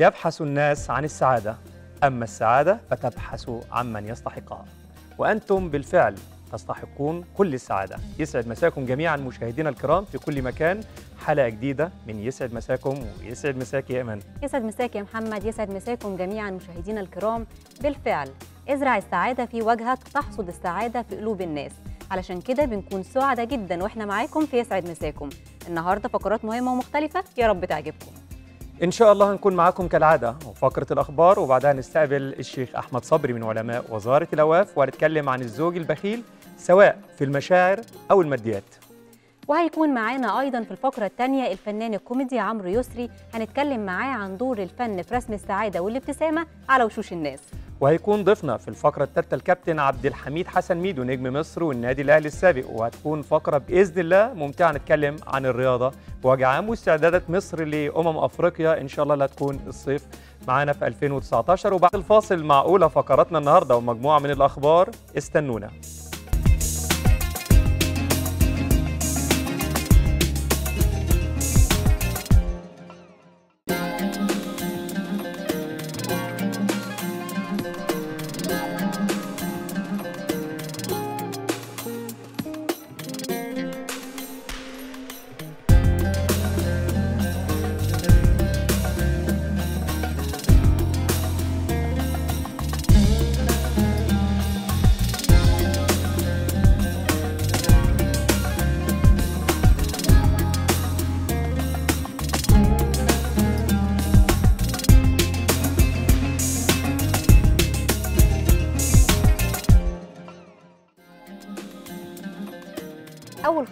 يبحث الناس عن السعادة أما السعادة فتبحث عمن يستحقها وأنتم بالفعل تستحقون كل السعادة يسعد مساكم جميعا مشاهدينا الكرام في كل مكان حلقة جديدة من يسعد مساكم ويسعد مساك يا إيمان يسعد مساك يا محمد يسعد مساكم جميعا مشاهدينا الكرام بالفعل ازرع السعادة في وجهك تحصد السعادة في قلوب الناس علشان كده بنكون سعداء جدا واحنا معاكم في يسعد مساكم النهارده فقرات مهمة ومختلفة يا رب تعجبكم إن شاء الله هنكون معاكم كالعادة وفقرة الأخبار وبعدها نستقبل الشيخ أحمد صبري من علماء وزارة الأواف وهنتكلم عن الزوج البخيل سواء في المشاعر أو الماديات وهيكون معانا أيضا في الفقرة الثانية الفنان الكوميدي عمرو يسري هنتكلم معاه عن دور الفن في رسم السعادة والابتسامة على وشوش الناس وهيكون ضيفنا في الفقرة الثالثة الكابتن عبد الحميد حسن ميدو نجم مصر والنادي الأهلي السابق وهتكون فقرة بإذن الله ممتعة نتكلم عن الرياضة بوجه عام واستعدادات مصر لأمم أفريقيا إن شاء الله اللي هتكون الصيف معانا في 2019 وبعد الفاصل مع أولى فقراتنا النهاردة ومجموعة من الأخبار استنونا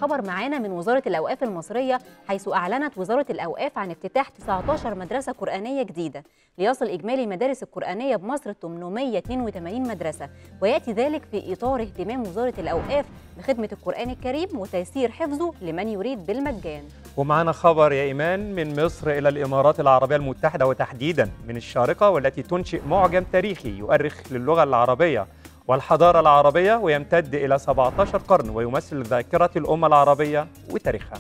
خبر معانا من وزارة الأوقاف المصرية حيث أعلنت وزارة الأوقاف عن افتتاح 19 مدرسة قرآنية جديدة ليصل إجمالي المدارس القرآنية بمصر 882 مدرسة ويأتي ذلك في إطار اهتمام وزارة الأوقاف بخدمة القرآن الكريم وتيسير حفظه لمن يريد بالمجان ومعنا خبر يا إيمان من مصر إلى الإمارات العربية المتحدة وتحديدا من الشارقة والتي تنشئ معجم تاريخي يؤرخ للغة العربية والحضارة العربية ويمتد إلى 17 قرن ويمثل ذاكرة الأمة العربية وتاريخها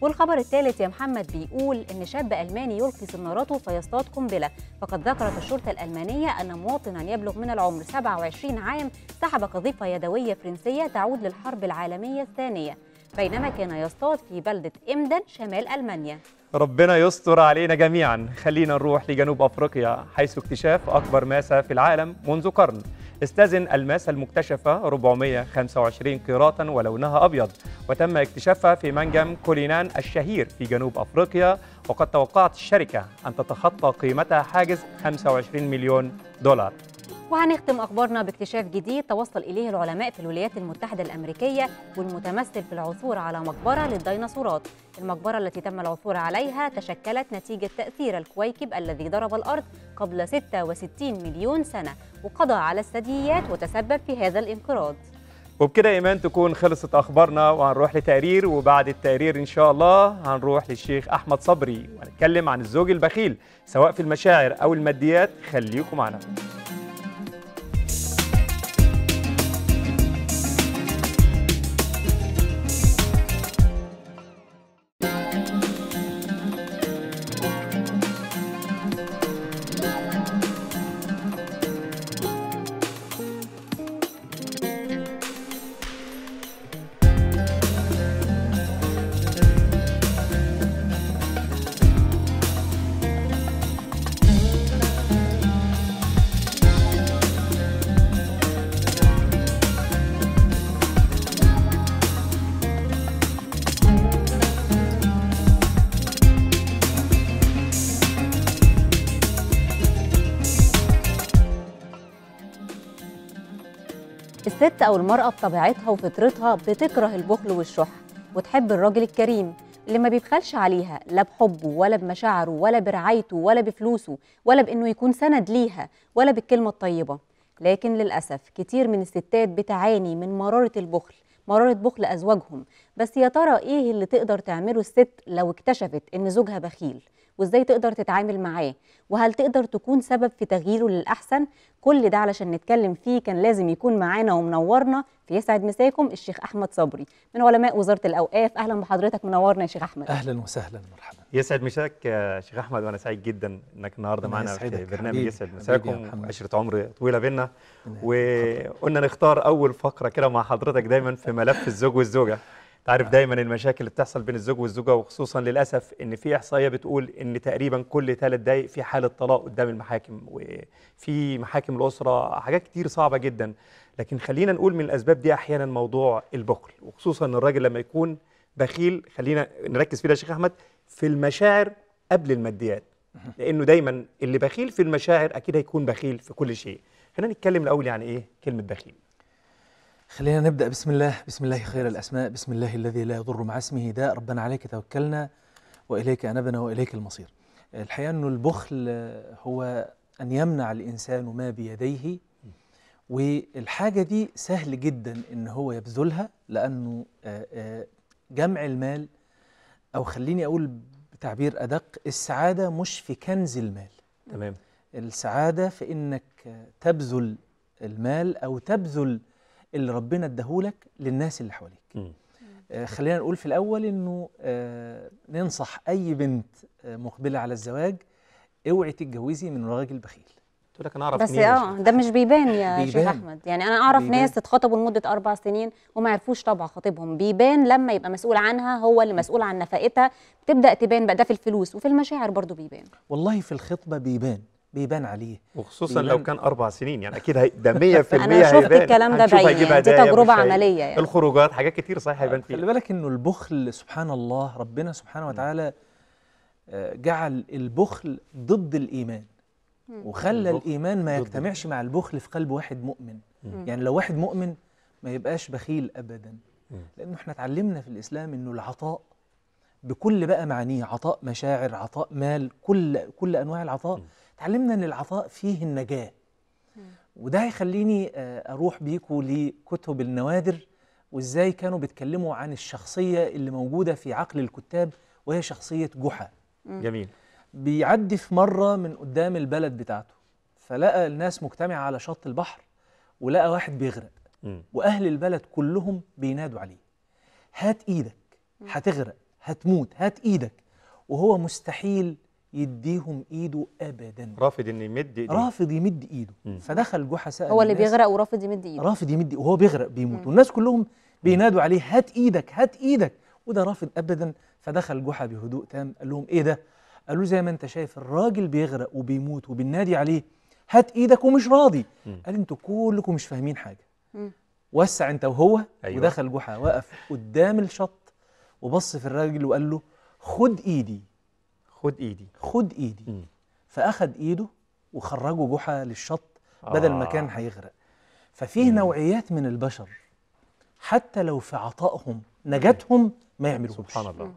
والخبر الثالث يا محمد بيقول إن شاب ألماني يلقي سناراته فيصطاد قنبلة فقد ذكرت الشرطة الألمانية أن مواطنا يبلغ من العمر 27 عام سحب قذيفة يدوية فرنسية تعود للحرب العالمية الثانية بينما كان يصطاد في بلدة إمدن شمال ألمانيا ربنا يستر علينا جميعا خلينا نروح لجنوب أفريقيا حيث اكتشاف أكبر ماسة في العالم منذ قرن استاذن الماس المكتشفة 425 قيراطا ولونها أبيض وتم اكتشافها في منجم كولينان الشهير في جنوب أفريقيا وقد توقعت الشركة أن تتخطى قيمتها حاجز 25 مليون دولار وهنختم أخبارنا باكتشاف جديد توصل إليه العلماء في الولايات المتحدة الأمريكية والمتمثل في العثور على مقبرة للديناصورات المقبرة التي تم العثور عليها تشكلت نتيجة تأثير الكويكب الذي ضرب الأرض قبل 66 مليون سنة وقضى على الثدييات وتسبب في هذا الانقراض وبكده إيمان تكون خلصت أخبارنا وهنروح لتقرير وبعد التقرير إن شاء الله هنروح للشيخ أحمد صبري وهنتكلم عن الزوج البخيل سواء في المشاعر أو الماديات خليكم معنا الست أو المرأة بطبيعتها وفطرتها بتكره البخل والشح وتحب الراجل الكريم اللي ما بيبخلش عليها لا بحبه ولا بمشاعره ولا برعايته ولا بفلوسه ولا بإنه يكون سند ليها ولا بالكلمة الطيبة لكن للأسف كتير من الستات بتعاني من مرارة البخل مرارة بخل أزواجهم بس يا ترى إيه اللي تقدر تعمله الست لو اكتشفت إن زوجها بخيل وازاي تقدر تتعامل معاه وهل تقدر تكون سبب في تغييره للاحسن كل ده علشان نتكلم فيه كان لازم يكون معانا ومنورنا في يسعد مساكم الشيخ احمد صبري من علماء وزاره الاوقاف اهلا بحضرتك منورنا يا شيخ احمد اهلا وسهلا مرحبا يسعد مساك شيخ احمد وانا سعيد جدا انك النهارده معانا في برنامج حبيب. يسعد مساكم عشره عمر طويله بينا وقلنا نختار اول فقره كده مع حضرتك دايما في ملف الزوج والزوجه تعرف دايما المشاكل اللي بتحصل بين الزوج والزوجه وخصوصا للاسف ان في احصائيه بتقول ان تقريبا كل ثلاث دقائق في حاله طلاق قدام المحاكم وفي محاكم الاسره حاجات كتير صعبه جدا لكن خلينا نقول من الاسباب دي احيانا موضوع البخل وخصوصا الراجل لما يكون بخيل خلينا نركز فيه يا شيخ احمد في المشاعر قبل الماديات لانه دايما اللي بخيل في المشاعر اكيد هيكون بخيل في كل شيء خلينا نتكلم الاول يعني ايه كلمه بخيل خلينا نبدأ بسم الله بسم الله خير الأسماء بسم الله الذي لا يضر مع اسمه داء ربنا عليك توكلنا وإليك أنبنا وإليك المصير الحقيقة أنه البخل هو أن يمنع الإنسان ما بيديه والحاجة دي سهل جدا أن هو يبذلها لأنه آه، آه، جمع المال أو خليني أقول بتعبير أدق السعادة مش في كنز المال تمام السعادة في أنك تبذل المال أو تبذل اللي ربنا ادهولك للناس اللي حواليك آه، خلينا نقول في الأول أنه آه، ننصح أي بنت آه، مقبلة على الزواج اوعي تتجوزي من راجل بخيل تقول لك انا اعرف بس اه ده مش بيبان يا بيبان. شيخ احمد يعني انا اعرف بيبان. ناس اتخطبوا لمده اربع سنين وما عرفوش طبع خطيبهم بيبان لما يبقى مسؤول عنها هو اللي مسؤول عن نفقتها بتبدا تبان بقى ده في الفلوس وفي المشاعر برضو بيبان والله في الخطبه بيبان بيبان عليه وخصوصا بيبان لو كان اربع سنين يعني اكيد هي ده 100% هيبان انا شفت هيبان. الكلام ده بعيني يعني دي تجربه عمليه يعني الخروجات حاجات كتير صحيح هيبان فيها خلي بالك انه البخل سبحان الله ربنا سبحانه وتعالى آه، جعل البخل ضد الايمان وخلى الايمان ما يجتمعش مع البخل في قلب واحد مؤمن يعني لو واحد مؤمن ما يبقاش بخيل ابدا لانه احنا اتعلمنا في الاسلام انه العطاء بكل بقى معانيه عطاء مشاعر عطاء مال كل كل انواع العطاء علمنا ان العطاء فيه النجاه وده هيخليني آه، اروح بيكوا لكتب النوادر وازاي كانوا بيتكلموا عن الشخصيه اللي موجوده في عقل الكتاب وهي شخصيه جحا جميل بيعدي في مره من قدام البلد بتاعته فلقى الناس مجتمعه على شط البحر ولقى واحد بيغرق واهل البلد كلهم بينادوا عليه هات ايدك هتغرق هتموت هات ايدك وهو مستحيل يديهم ايده ابدا رافض ان يمد ايده رافض يمد ايده مم. فدخل سال هو اللي بيغرق ورافض يمد ايده رافض يمد وهو بيغرق بيموت والناس كلهم بينادوا عليه هات ايدك هات ايدك وده رافض ابدا فدخل جحا بهدوء تام قال لهم ايه ده قالوا زي ما انت شايف الراجل بيغرق وبيموت وبنادي عليه هات ايدك ومش راضي مم. قال انتوا كلكم مش فاهمين حاجه مم. وسع انت وهو أيوة. ودخل جحا وقف قدام الشط وبص في الراجل وقال له خد ايدي خد ايدي خد ايدي م. فاخد ايده وخرجه جحا للشط بدل آه. ما كان آه. هيغرق ففيه م. نوعيات من البشر حتى لو في عطائهم نجاتهم ما يعملوش سبحان الله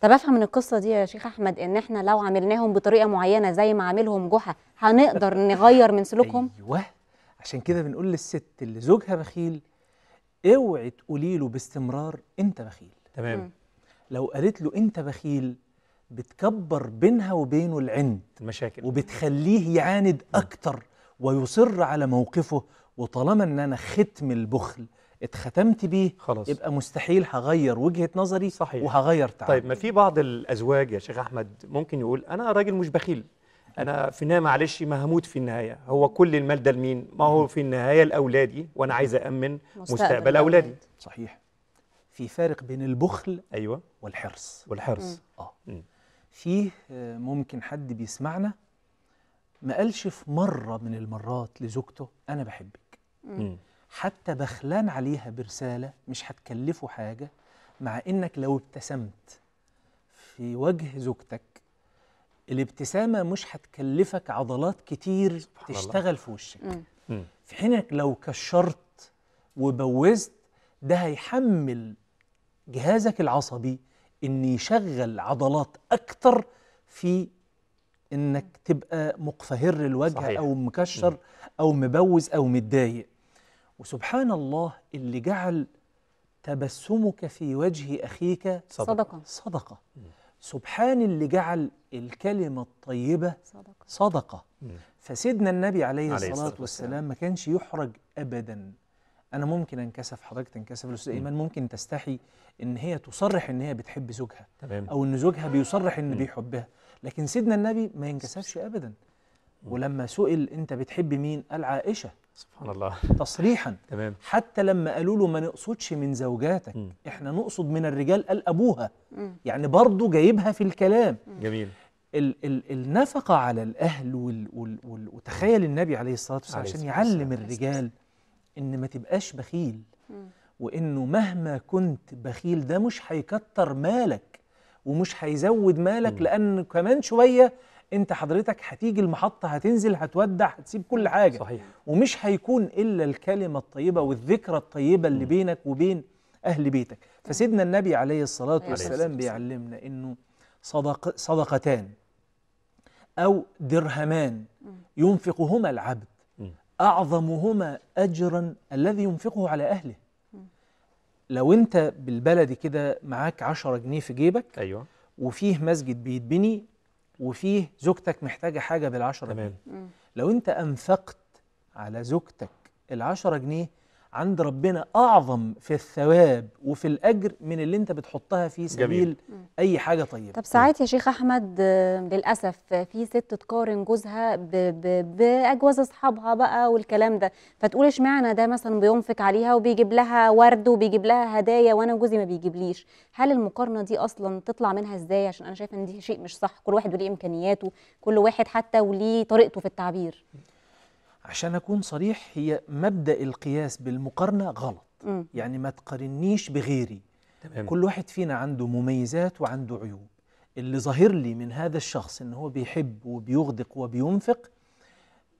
طب افهم من القصه دي يا شيخ احمد ان احنا لو عملناهم بطريقه معينه زي ما عاملهم جحا هنقدر نغير من سلوكهم ايوه عشان كده بنقول للست اللي زوجها بخيل اوعي تقولي له باستمرار انت بخيل تمام لو قالت له انت بخيل بتكبر بينها وبينه العند مشاكل وبتخليه يعاند أكتر ويصر على موقفه وطالما ان انا ختم البخل اتختمت بيه خلاص. يبقى مستحيل هغير وجهه نظري صحيح. وهغير طيب، تعاملي طيب ما في بعض الازواج يا شيخ احمد ممكن يقول انا راجل مش بخيل انا في النهايه معلش ما هموت في النهايه هو كل المال ده لمين ما هو في النهايه لاولادي وانا عايز امن مستقبل, مستقبل اولادي صحيح في فارق بين البخل ايوه والحرص والحرص مم. اه مم. فيه آه، ممكن حد بيسمعنا ما قالش في مرة من المرات لزوجته أنا بحبك مم. حتى بخلان عليها برسالة مش هتكلفه حاجة مع إنك لو ابتسمت في وجه زوجتك الابتسامة مش هتكلفك عضلات كتير تشتغل الله. في وشك مم. في حينك لو كشرت وبوزت ده هيحمل جهازك العصبي إن يشغل عضلات أكتر في إنك تبقى مقفهر الوجه صحيح. أو مكشر م. أو مبوز أو متضايق وسبحان الله اللي جعل تبسمك في وجه أخيك صدقة صدقة سبحان اللي جعل الكلمة الطيبة صدقة, صدقة. فسيدنا النبي عليه, عليه الصلاة والسلام ما كانش يحرج أبدا أنا ممكن أنكسف حضرتك تنكسف الأستاذ إيمان ممكن تستحي ان هي تصرح ان هي بتحب زوجها تمام. او ان زوجها بيصرح ان بيحبها لكن سيدنا النبي ما ينكسفش ابدا ولما سئل انت بتحب مين قال عائشه سبحان الله تصريحا تمام حتى لما قالوا له ما نقصدش من زوجاتك م. احنا نقصد من الرجال قال ابوها م. يعني برضه جايبها في الكلام جميل ال ال النفقه على الاهل وال وال وال وتخيل النبي عليه الصلاه والسلام عشان يعلم الرجال ان ما تبقاش بخيل وإنه مهما كنت بخيل ده مش هيكتر مالك ومش هيزود مالك لأن كمان شوية أنت حضرتك هتيجي المحطة هتنزل هتودع هتسيب كل حاجة صحيح. ومش هيكون إلا الكلمة الطيبة والذكرى الطيبة اللي بينك وبين أهل بيتك فسيدنا النبي عليه الصلاة والسلام بيعلمنا أنه صدق صدقتان أو درهمان ينفقهما العبد أعظمهما أجرا الذي ينفقه على أهله لو انت بالبلدي كده معاك 10 جنيه في جيبك ايوه وفيه مسجد بيتبني وفيه زوجتك محتاجه حاجه بال 10 جنيه لو انت انفقت على زوجتك ال 10 جنيه عند ربنا اعظم في الثواب وفي الاجر من اللي انت بتحطها في سبيل جميل. اي حاجه طيبه طب ساعات يا شيخ احمد آه، للاسف في ست تقارن جوزها باجواز اصحابها بقى والكلام ده فتقول اشمعنى ده مثلا بينفق عليها وبيجيب لها ورد وبيجيب لها هدايا وانا جوزي ما بيجيبليش هل المقارنه دي اصلا تطلع منها ازاي عشان انا شايفه ان دي شيء مش صح كل واحد وليه امكانياته كل واحد حتى وليه طريقته في التعبير عشان أكون صريح هي مبدأ القياس بالمقارنة غلط م. يعني ما تقارنيش بغيري تمام. كل واحد فينا عنده مميزات وعنده عيوب اللي ظاهر لي من هذا الشخص ان هو بيحب وبيغدق وبينفق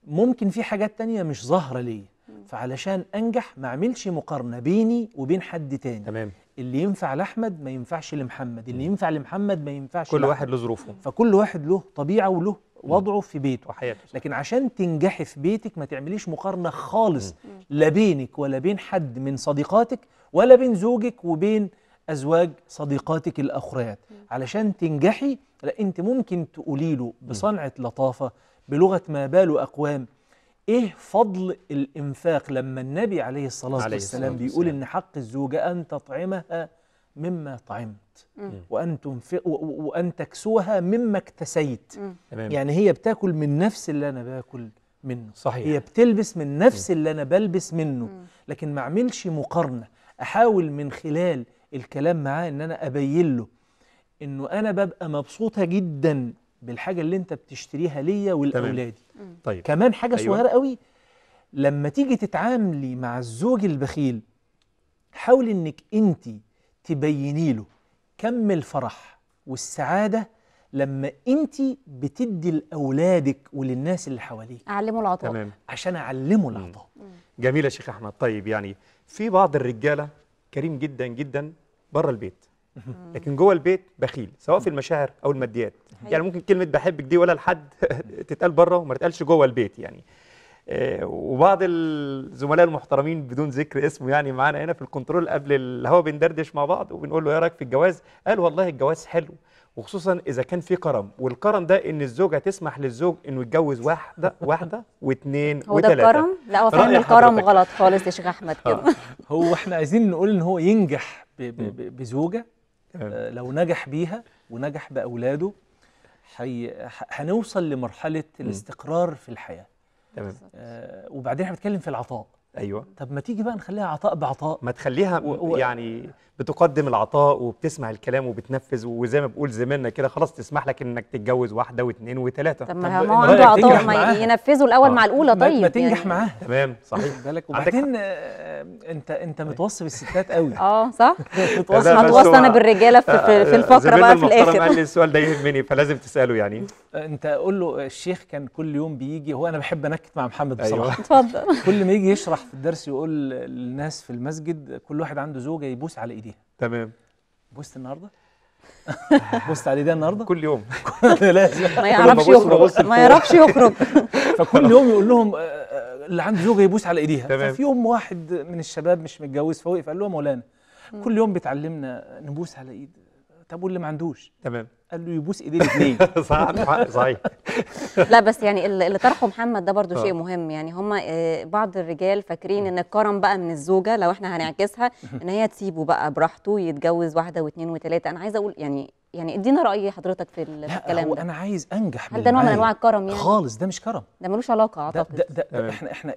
ممكن في حاجات تانية مش ظاهرة ليا فعلشان انجح ما اعملش مقارنة بيني وبين حد تاني تمام اللي ينفع لاحمد ما ينفعش لمحمد اللي ينفع لمحمد ما ينفعش كل لأحمد. واحد له ظروفه فكل واحد له طبيعة وله وضعه في بيته وحياته لكن عشان تنجحي في بيتك ما تعمليش مقارنة خالص لا بينك ولا بين حد من صديقاتك ولا بين زوجك وبين أزواج صديقاتك الأخريات علشان تنجحي لا أنت ممكن تقولي له بصنعة لطافة بلغة ما بال أقوام ايه فضل الانفاق لما النبي عليه الصلاه والسلام بيقول ان حق الزوجه ان تطعمها مما طعمت وأن, وأن تكسوها مما اكتسيت يعني هي بتاكل من نفس اللي أنا باكل منه صحيح. هي بتلبس من نفس اللي أنا بلبس منه لكن ما أعملش مقارنة أحاول من خلال الكلام معاه إن أنا أبين له إنه أنا ببقى مبسوطة جدا بالحاجة اللي أنت بتشتريها ليا ولأولادي طيب. كمان حاجة أيوة. صغيرة قوي لما تيجي تتعاملي مع الزوج البخيل حاولي انك انت تبيني له كم الفرح والسعادة لما انت بتدي لاولادك وللناس اللي حواليك اعلمه العطاء تمام. عشان اعلمه العطاء جميل يا شيخ احمد طيب يعني في بعض الرجاله كريم جدا جدا بره البيت لكن جوه البيت بخيل سواء في المشاعر او الماديات يعني ممكن كلمه بحبك دي ولا لحد تتقال بره وما تتقالش جوه البيت يعني وبعض الزملاء المحترمين بدون ذكر اسمه يعني معانا هنا في الكنترول قبل الهوا بندردش مع بعض وبنقول له ايه رايك في الجواز قال والله الجواز حلو وخصوصا اذا كان في كرم والكرم ده ان الزوجه تسمح للزوج انه يتجوز واحده واحده واثنين وثلاثه هو ده كرم؟ لا هو فاهم الكرم غلط خالص يا شيخ احمد آه. كده هو احنا عايزين نقول ان هو ينجح بزوجه آه، لو نجح بيها ونجح باولاده هنوصل لمرحله الاستقرار في الحياه تمام آه وبعدين احنا بنتكلم في العطاء ايوه طب ما تيجي بقى نخليها عطاء بعطاء ما تخليها و... و... يعني بتقدم العطاء وبتسمع الكلام وبتنفذ وزي ما بقول زماننا كده خلاص تسمح لك انك تتجوز واحده واثنين وثلاثه طب ما هو عنده عطاء ما ينفذوا الاول مع الاولى طيب ما تنجح يعني. معاها تمام صحيح بالك وبعدين آه، انت انت متوصي بالستات قوي اه صح متوصي متوصي انا بالرجاله في, في, في آه، الفقره بقى في الاخر قال لي السؤال ده يهمني فلازم تساله يعني آه، انت قول له الشيخ كان كل يوم بيجي هو انا بحب انكت مع محمد أيوه. بصراحه اتفضل كل ما يجي يشرح في الدرس يقول للناس في المسجد كل واحد عنده زوجه يبوس على ايديه تمام بوست النهارده بوست عليه ده النهارده كل يوم ما يعرفش يخرج ما يعرفش يخرج فكل يوم يقول لهم آه، آه، اللي عنده زوجه يبوس على ايديها تمام. ففي يوم واحد من الشباب مش متجوز فوقف قال له مولانا كل يوم بتعلمنا نبوس على ايد طب واللي ما عندوش تمام قال له يبوس ايديه الاثنين صح صحيح لا بس يعني اللي طرحه محمد ده برضو آه. شيء مهم يعني هم آه، بعض الرجال فاكرين ان الكرم بقى من الزوجه لو احنا هنعكسها ان هي تسيبه بقى براحته يتجوز واحده واثنين وثلاثه انا عايزه اقول يعني يعني ادينا راي حضرتك في الكلام ده انا عايز انجح هل ده نوع من انواع الكرم يعني خالص ده مش كرم ده ملوش علاقه اعتقد ده, ده, ده, ده احنا احنا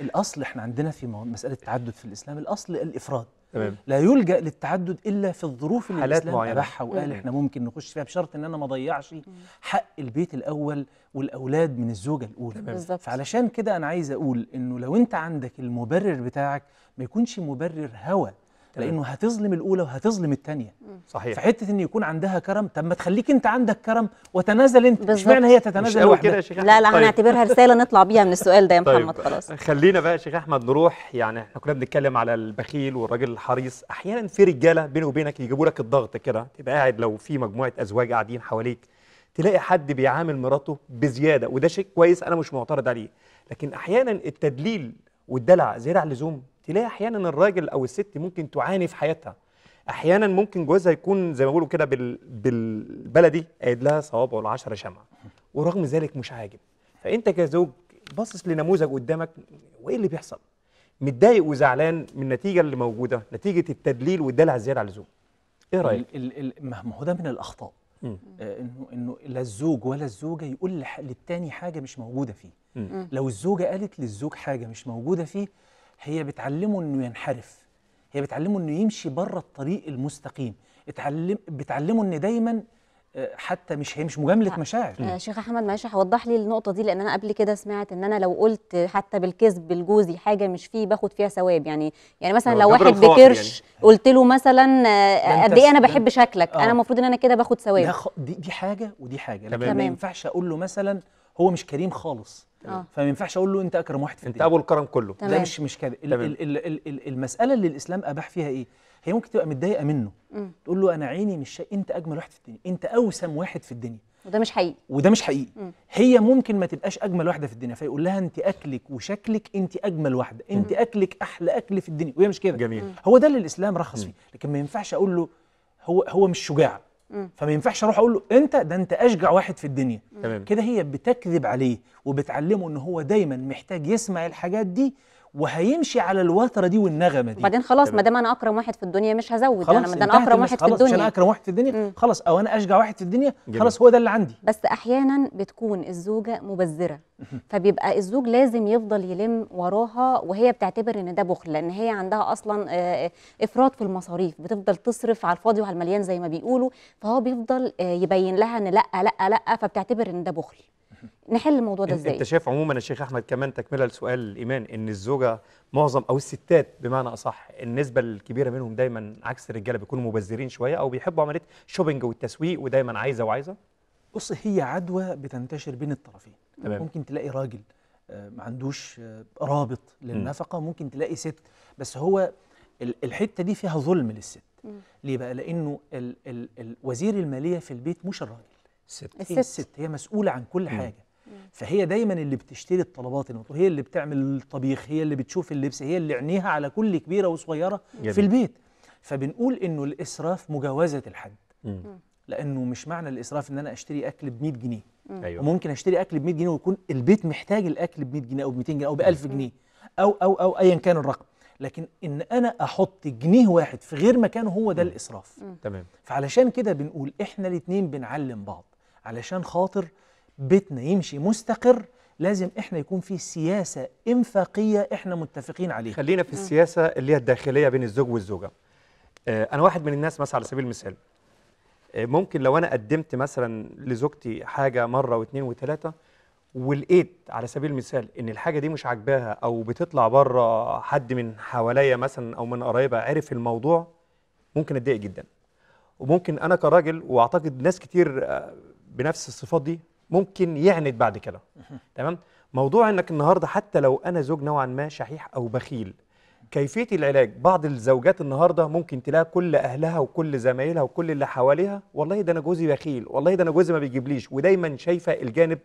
الاصل احنا عندنا في مساله التعدد في الاسلام الاصل الافراد تمام. لا يلجأ للتعدد إلا في الظروف اللي حالات الإسلام معينة. أباحها وقال إحنا ممكن نخش فيها بشرط إن أنا ما أضيعش حق البيت الأول والأولاد من الزوجة الأولى بالظبط فعلشان كده أنا عايز أقول إنه لو أنت عندك المبرر بتاعك ما يكونش مبرر هوى لانه هتظلم الاولى وهتظلم الثانيه صحيح فحته ان يكون عندها كرم طب ما تخليك انت عندك كرم وتنازل انت مش معنى هي تتنازل مش كده يا شيخ لا لا طيب. هنعتبرها رساله نطلع بيها من السؤال ده يا طيب، محمد طيب. خلاص خلينا بقى يا شيخ احمد نروح يعني احنا كنا بنتكلم على البخيل والراجل الحريص احيانا في رجاله بيني وبينك يجيبوا لك الضغط كده تبقى قاعد لو في مجموعه ازواج قاعدين حواليك تلاقي حد بيعامل مراته بزياده وده شيء كويس انا مش معترض عليه لكن احيانا التدليل والدلع زياده عن اللزوم تلاقي احيانا الراجل او الست ممكن تعاني في حياتها احيانا ممكن جوزها يكون زي ما بيقولوا كده بال... بالبلدي قايد لها ولا 10 شمعة ورغم ذلك مش عاجب فانت كزوج باصص لنموذج قدامك وايه اللي بيحصل متضايق وزعلان من النتيجه اللي موجوده نتيجه التدليل والدلع الزياده على اللزوم ايه رايك ما هو ده من الاخطاء آه انه انه لا الزوج ولا الزوجه يقول للتاني حاجه مش موجوده فيه لو الزوجه قالت للزوج حاجه مش موجوده فيه هي بتعلمه انه ينحرف هي بتعلمه انه يمشي بره الطريق المستقيم اتعلم بتعلمه ان دايما آه، حتى مش هي مش مجامله مشاعر آه شيخ احمد معلش هوضح لي النقطه دي لان انا قبل كده سمعت ان انا لو قلت حتى بالكذب لجوزي حاجه مش فيه باخد فيها ثواب يعني يعني مثلا آه، لو, لو واحد بكرش يعني. قلت له مثلا آه، قد ايه انا بحب شكلك آه. انا المفروض ان انا كده باخد ثواب خ... دي, دي حاجه ودي حاجه لكن ما ينفعش اقول له مثلا هو مش كريم خالص آه. فما ينفعش اقول له انت اكرم واحد في الدنيا انت ابو الكرم كله ده مش مش كده المساله اللي الاسلام اباح فيها ايه هي ممكن تبقى متضايقه منه مم. تقول له انا عيني مش شا... انت اجمل واحد في الدنيا انت اوسم واحد في الدنيا وده مش حقيقي وده مش حقيقي مم. هي ممكن ما تبقاش اجمل واحده في الدنيا فيقول لها انت اكلك وشكلك انت اجمل واحده انت مم. اكلك احلى اكل في الدنيا وهي مش كده جميل هو ده اللي الاسلام رخص فيه لكن ما ينفعش اقول له هو هو مش شجاع فما ينفعش اروح اقول له انت ده انت اشجع واحد في الدنيا كده هي بتكذب عليه وبتعلمه ان هو دايما محتاج يسمع الحاجات دي وهيمشي على الوتره دي والنغمه دي بعدين خلاص ما دام انا اكرم واحد في الدنيا مش هزود خلاص انا ما دام اكرم واحد في الدنيا انا اكرم واحد في الدنيا مم. خلاص او انا اشجع واحد في الدنيا جميل. خلاص هو ده اللي عندي بس احيانا بتكون الزوجه مبذره فبيبقى الزوج لازم يفضل يلم وراها وهي بتعتبر ان ده بخل لان هي عندها اصلا آه، آه، افراط في المصاريف بتفضل تصرف على الفاضي وعلى المليان زي ما بيقولوا فهو بيفضل آه، يبين لها ان لا لا لا فبتعتبر ان ده بخل نحل الموضوع ده ازاي انت شايف عموما يا شيخ احمد كمان تكمله لسؤال ايمان ان الزوجه معظم او الستات بمعنى اصح النسبه الكبيره منهم دايما عكس الرجاله بيكونوا مبذرين شويه او بيحبوا عمليه شوبينج والتسويق ودايما عايزه وعايزه بص هي عدوى بتنتشر بين الطرفين تمام. ممكن تلاقي راجل آه، ما عندوش آه، رابط للنفقه ممكن تلاقي ست بس هو الحته دي فيها ظلم للست ليه بقى لانه الـ الـ الـ وزير الماليه في البيت مش الراجل ست. الست. الست هي مسؤولة عن كل حاجة فهي دايما اللي بتشتري الطلبات المطلوبة هي اللي بتعمل الطبيخ هي اللي بتشوف اللبس هي اللي عينيها على كل كبيرة وصغيرة جميل. في البيت فبنقول انه الاسراف مجاوزة الحد مم. لانه مش معنى الاسراف ان انا اشتري اكل ب 100 جنيه ايوه وممكن اشتري اكل ب 100 جنيه ويكون البيت محتاج الاكل ب 100 جنيه او ب 200 جنيه او ب 1000 جنيه او او او ايا كان الرقم لكن ان انا احط جنيه واحد في غير مكانه هو ده الاسراف تمام فعلشان كده بنقول احنا الاثنين بنعلم بعض علشان خاطر بيتنا يمشي مستقر لازم احنا يكون في سياسه انفاقيه احنا متفقين عليها خلينا في السياسه اللي هي الداخليه بين الزوج والزوجه آه، انا واحد من الناس مثلا على سبيل المثال آه، ممكن لو انا قدمت مثلا لزوجتي حاجه مره واثنين وثلاثه ولقيت على سبيل المثال ان الحاجه دي مش عاجباها او بتطلع بره حد من حواليا مثلا او من قرايبها عرف الموضوع ممكن اتضايق جدا وممكن انا كراجل واعتقد ناس كتير آه، بنفس الصفات دي ممكن يعند بعد كده تمام موضوع انك النهارده حتى لو انا زوج نوعا ما شحيح او بخيل كيفيه العلاج بعض الزوجات النهارده ممكن تلاقي كل اهلها وكل زمايلها وكل اللي حواليها والله ده انا جوزي بخيل والله ده انا جوزي ما بيجيبليش ودايما شايفه الجانب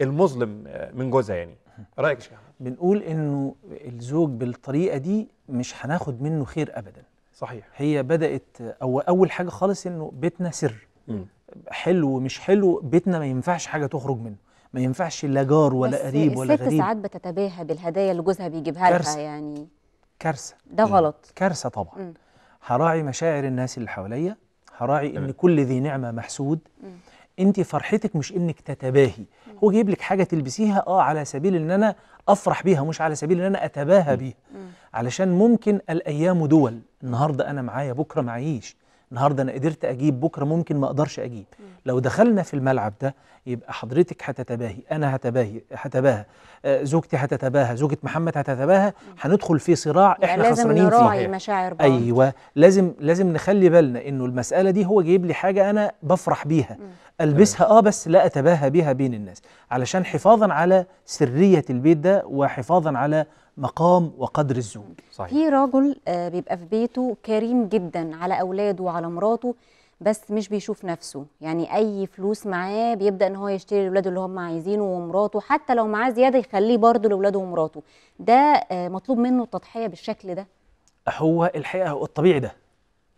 المظلم آه، من جوزها يعني رايك شيخ بنقول انه الزوج بالطريقه دي مش هناخد منه خير ابدا صحيح هي بدات آه، او اول حاجه خالص انه بيتنا سر مم. حلو ومش حلو بيتنا ما ينفعش حاجه تخرج منه ما ينفعش لا جار ولا قريب ولا غريب الست ساعات بتتباهى بالهدايا اللي جوزها بيجيبها لها يعني كارثه ده غلط كارثه طبعا م. هراعي مشاعر الناس اللي حواليا هراعي ان كل ذي نعمه محسود م. انت فرحتك مش انك تتباهي هو جايب لك حاجه تلبسيها اه على سبيل ان انا افرح بيها مش على سبيل ان انا اتباهى بيها علشان ممكن الايام دول النهارده انا معايا بكره معيش النهارده انا قدرت اجيب بكره ممكن ما اقدرش اجيب لو دخلنا في الملعب ده يبقى حضرتك هتتباهي انا هتباهي هتباهى آه، زوجتي هتتباهى زوجة محمد هتتباهى هندخل في صراع يعني احنا خسرانين فيه لازم المشاعر بقى. ايوه لازم لازم نخلي بالنا انه المساله دي هو جايب لي حاجه انا بفرح بيها البسها اه بس لا اتباهى بها بين الناس علشان حفاظا على سريه البيت ده وحفاظا على مقام وقدر الزوج صحيح. في رجل آه، بيبقى في بيته كريم جدا على اولاده وعلى مراته بس مش بيشوف نفسه يعني اي فلوس معاه بيبدا ان هو يشتري لاولاده اللي هم عايزينه ومراته حتى لو معاه زياده يخليه برضه لاولاده ومراته ده آه، مطلوب منه التضحيه بالشكل ده هو الحقيقه هو الطبيعي ده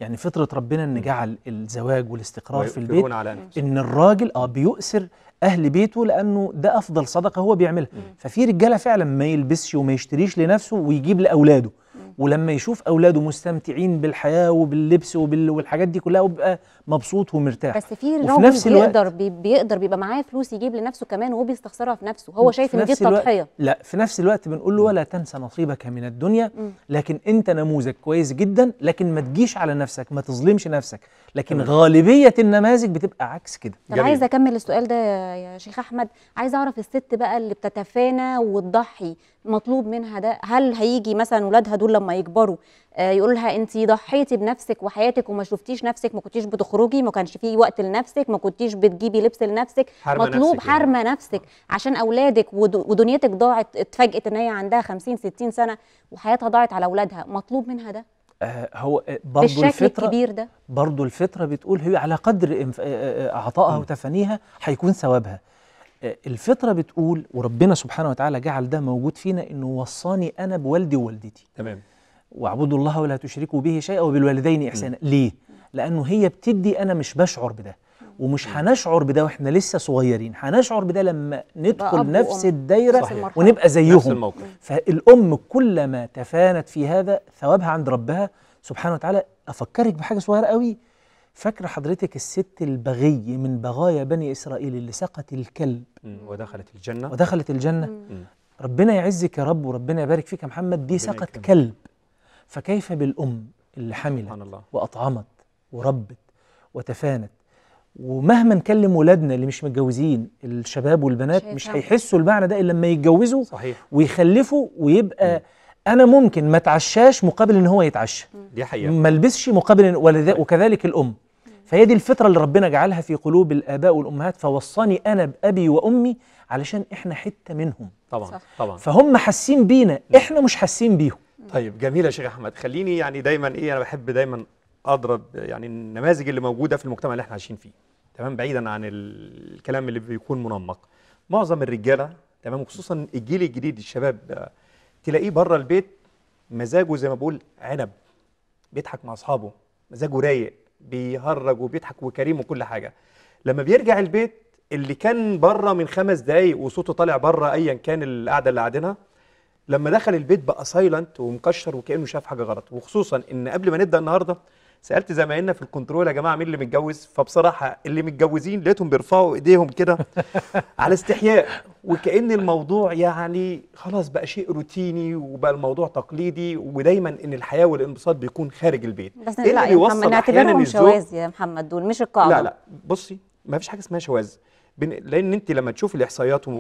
يعني فطره ربنا ان جعل الزواج والاستقرار في البيت على ان الراجل اه بيؤثر اهل بيته لانه ده افضل صدقه هو بيعملها ففي رجاله فعلا ما يلبسش وما يشتريش لنفسه ويجيب لاولاده ولما يشوف اولاده مستمتعين بالحياه وباللبس وبال... والحاجات دي كلها وبيبقى مبسوط ومرتاح بس في وفي نفس الوقت بيقدر بي... بيقدر بيبقى معاه فلوس يجيب لنفسه كمان وهو بيستخسرها في نفسه هو شايف ان دي التضحيه لا في نفس الوقت بنقول له ولا تنسى نصيبك من الدنيا لكن انت نموذج كويس جدا لكن ما تجيش على نفسك ما تظلمش نفسك لكن غالبيه النماذج بتبقى عكس كده طب عايزه اكمل السؤال ده يا شيخ احمد عايزه اعرف الست بقى اللي بتتفانى وتضحي مطلوب منها ده هل هيجي مثلا اولادها دول دول لما يكبروا آه، يقول لها انت ضحيتي بنفسك وحياتك وما شفتيش نفسك ما كنتيش بتخرجي ما كانش في وقت لنفسك ما كنتيش بتجيبي لبس لنفسك مطلوب نفسك حارمه يعني. نفسك عشان اولادك ودنيتك ضاعت اتفاجئت ان هي عندها 50 60 سنه وحياتها ضاعت على اولادها مطلوب منها ده آه، هو برضه الفطره الكبير ده برضه الفطره بتقول هي على قدر آه، عطائها وتفانيها هيكون ثوابها الفطره بتقول وربنا سبحانه وتعالى جعل ده موجود فينا انه وصاني انا بوالدي ووالدتي تمام واعبدوا الله ولا تشركوا به شيئا وبالوالدين احسانا ليه لانه هي بتدي انا مش بشعر بده ومش هنشعر بده واحنا لسه صغيرين هنشعر بده لما ندخل نفس الدايره صحيح. ونبقى زيهم فالام كلما تفانت في هذا ثوابها عند ربها سبحانه وتعالى افكرك بحاجه صغيره قوي فاكرة حضرتك الست البغي من بغايا بني إسرائيل اللي سقت الكلب ودخلت الجنة ودخلت الجنة مم. ربنا يعزك يا رب وربنا يبارك فيك يا محمد دي سقت كلب فكيف بالأم اللي حملت الله. وأطعمت وربت وتفانت ومهما نكلم ولادنا اللي مش متجوزين الشباب والبنات مش, هيحسوا المعنى ده الا لما يتجوزوا صحيح. ويخلفوا ويبقى م. انا ممكن ما اتعشاش مقابل ان هو يتعشى دي حقيقه ما البسش مقابل وكذلك الام فهي دي الفطرة اللي ربنا جعلها في قلوب الآباء والأمهات فوصاني أنا بأبي وأمي علشان إحنا حتة منهم طبعا طبعا فهم حاسين بينا نعم. إحنا مش حاسين بيهم طيب جميل يا شيخ أحمد خليني يعني دايما إيه أنا بحب دايما أضرب يعني النماذج اللي موجودة في المجتمع اللي إحنا عايشين فيه تمام بعيدا عن الكلام اللي بيكون منمق معظم الرجالة تمام وخصوصا الجيل الجديد الشباب تلاقيه بره البيت مزاجه زي ما بقول عنب بيضحك مع أصحابه مزاجه رايق بيهرج وبيضحك وكريم وكل حاجه لما بيرجع البيت اللي كان بره من خمس دقايق وصوته طالع بره ايا كان القعده اللي قاعدينها لما دخل البيت بقى سايلنت ومكشر وكانه شاف حاجه غلط وخصوصا ان قبل ما نبدا النهارده سالت زمايلنا في الكنترول يا جماعه مين اللي متجوز فبصراحه اللي متجوزين لقيتهم بيرفعوا ايديهم كده على استحياء وكان الموضوع يعني خلاص بقى شيء روتيني وبقى الموضوع تقليدي ودايما ان الحياه والانبساط بيكون خارج البيت بس إيه لا اللي يوصل احيانا شواذ يا محمد دول مش القاعده لا لا بصي ما فيش حاجه اسمها شواذ بن... لان انت لما تشوف الاحصائيات و...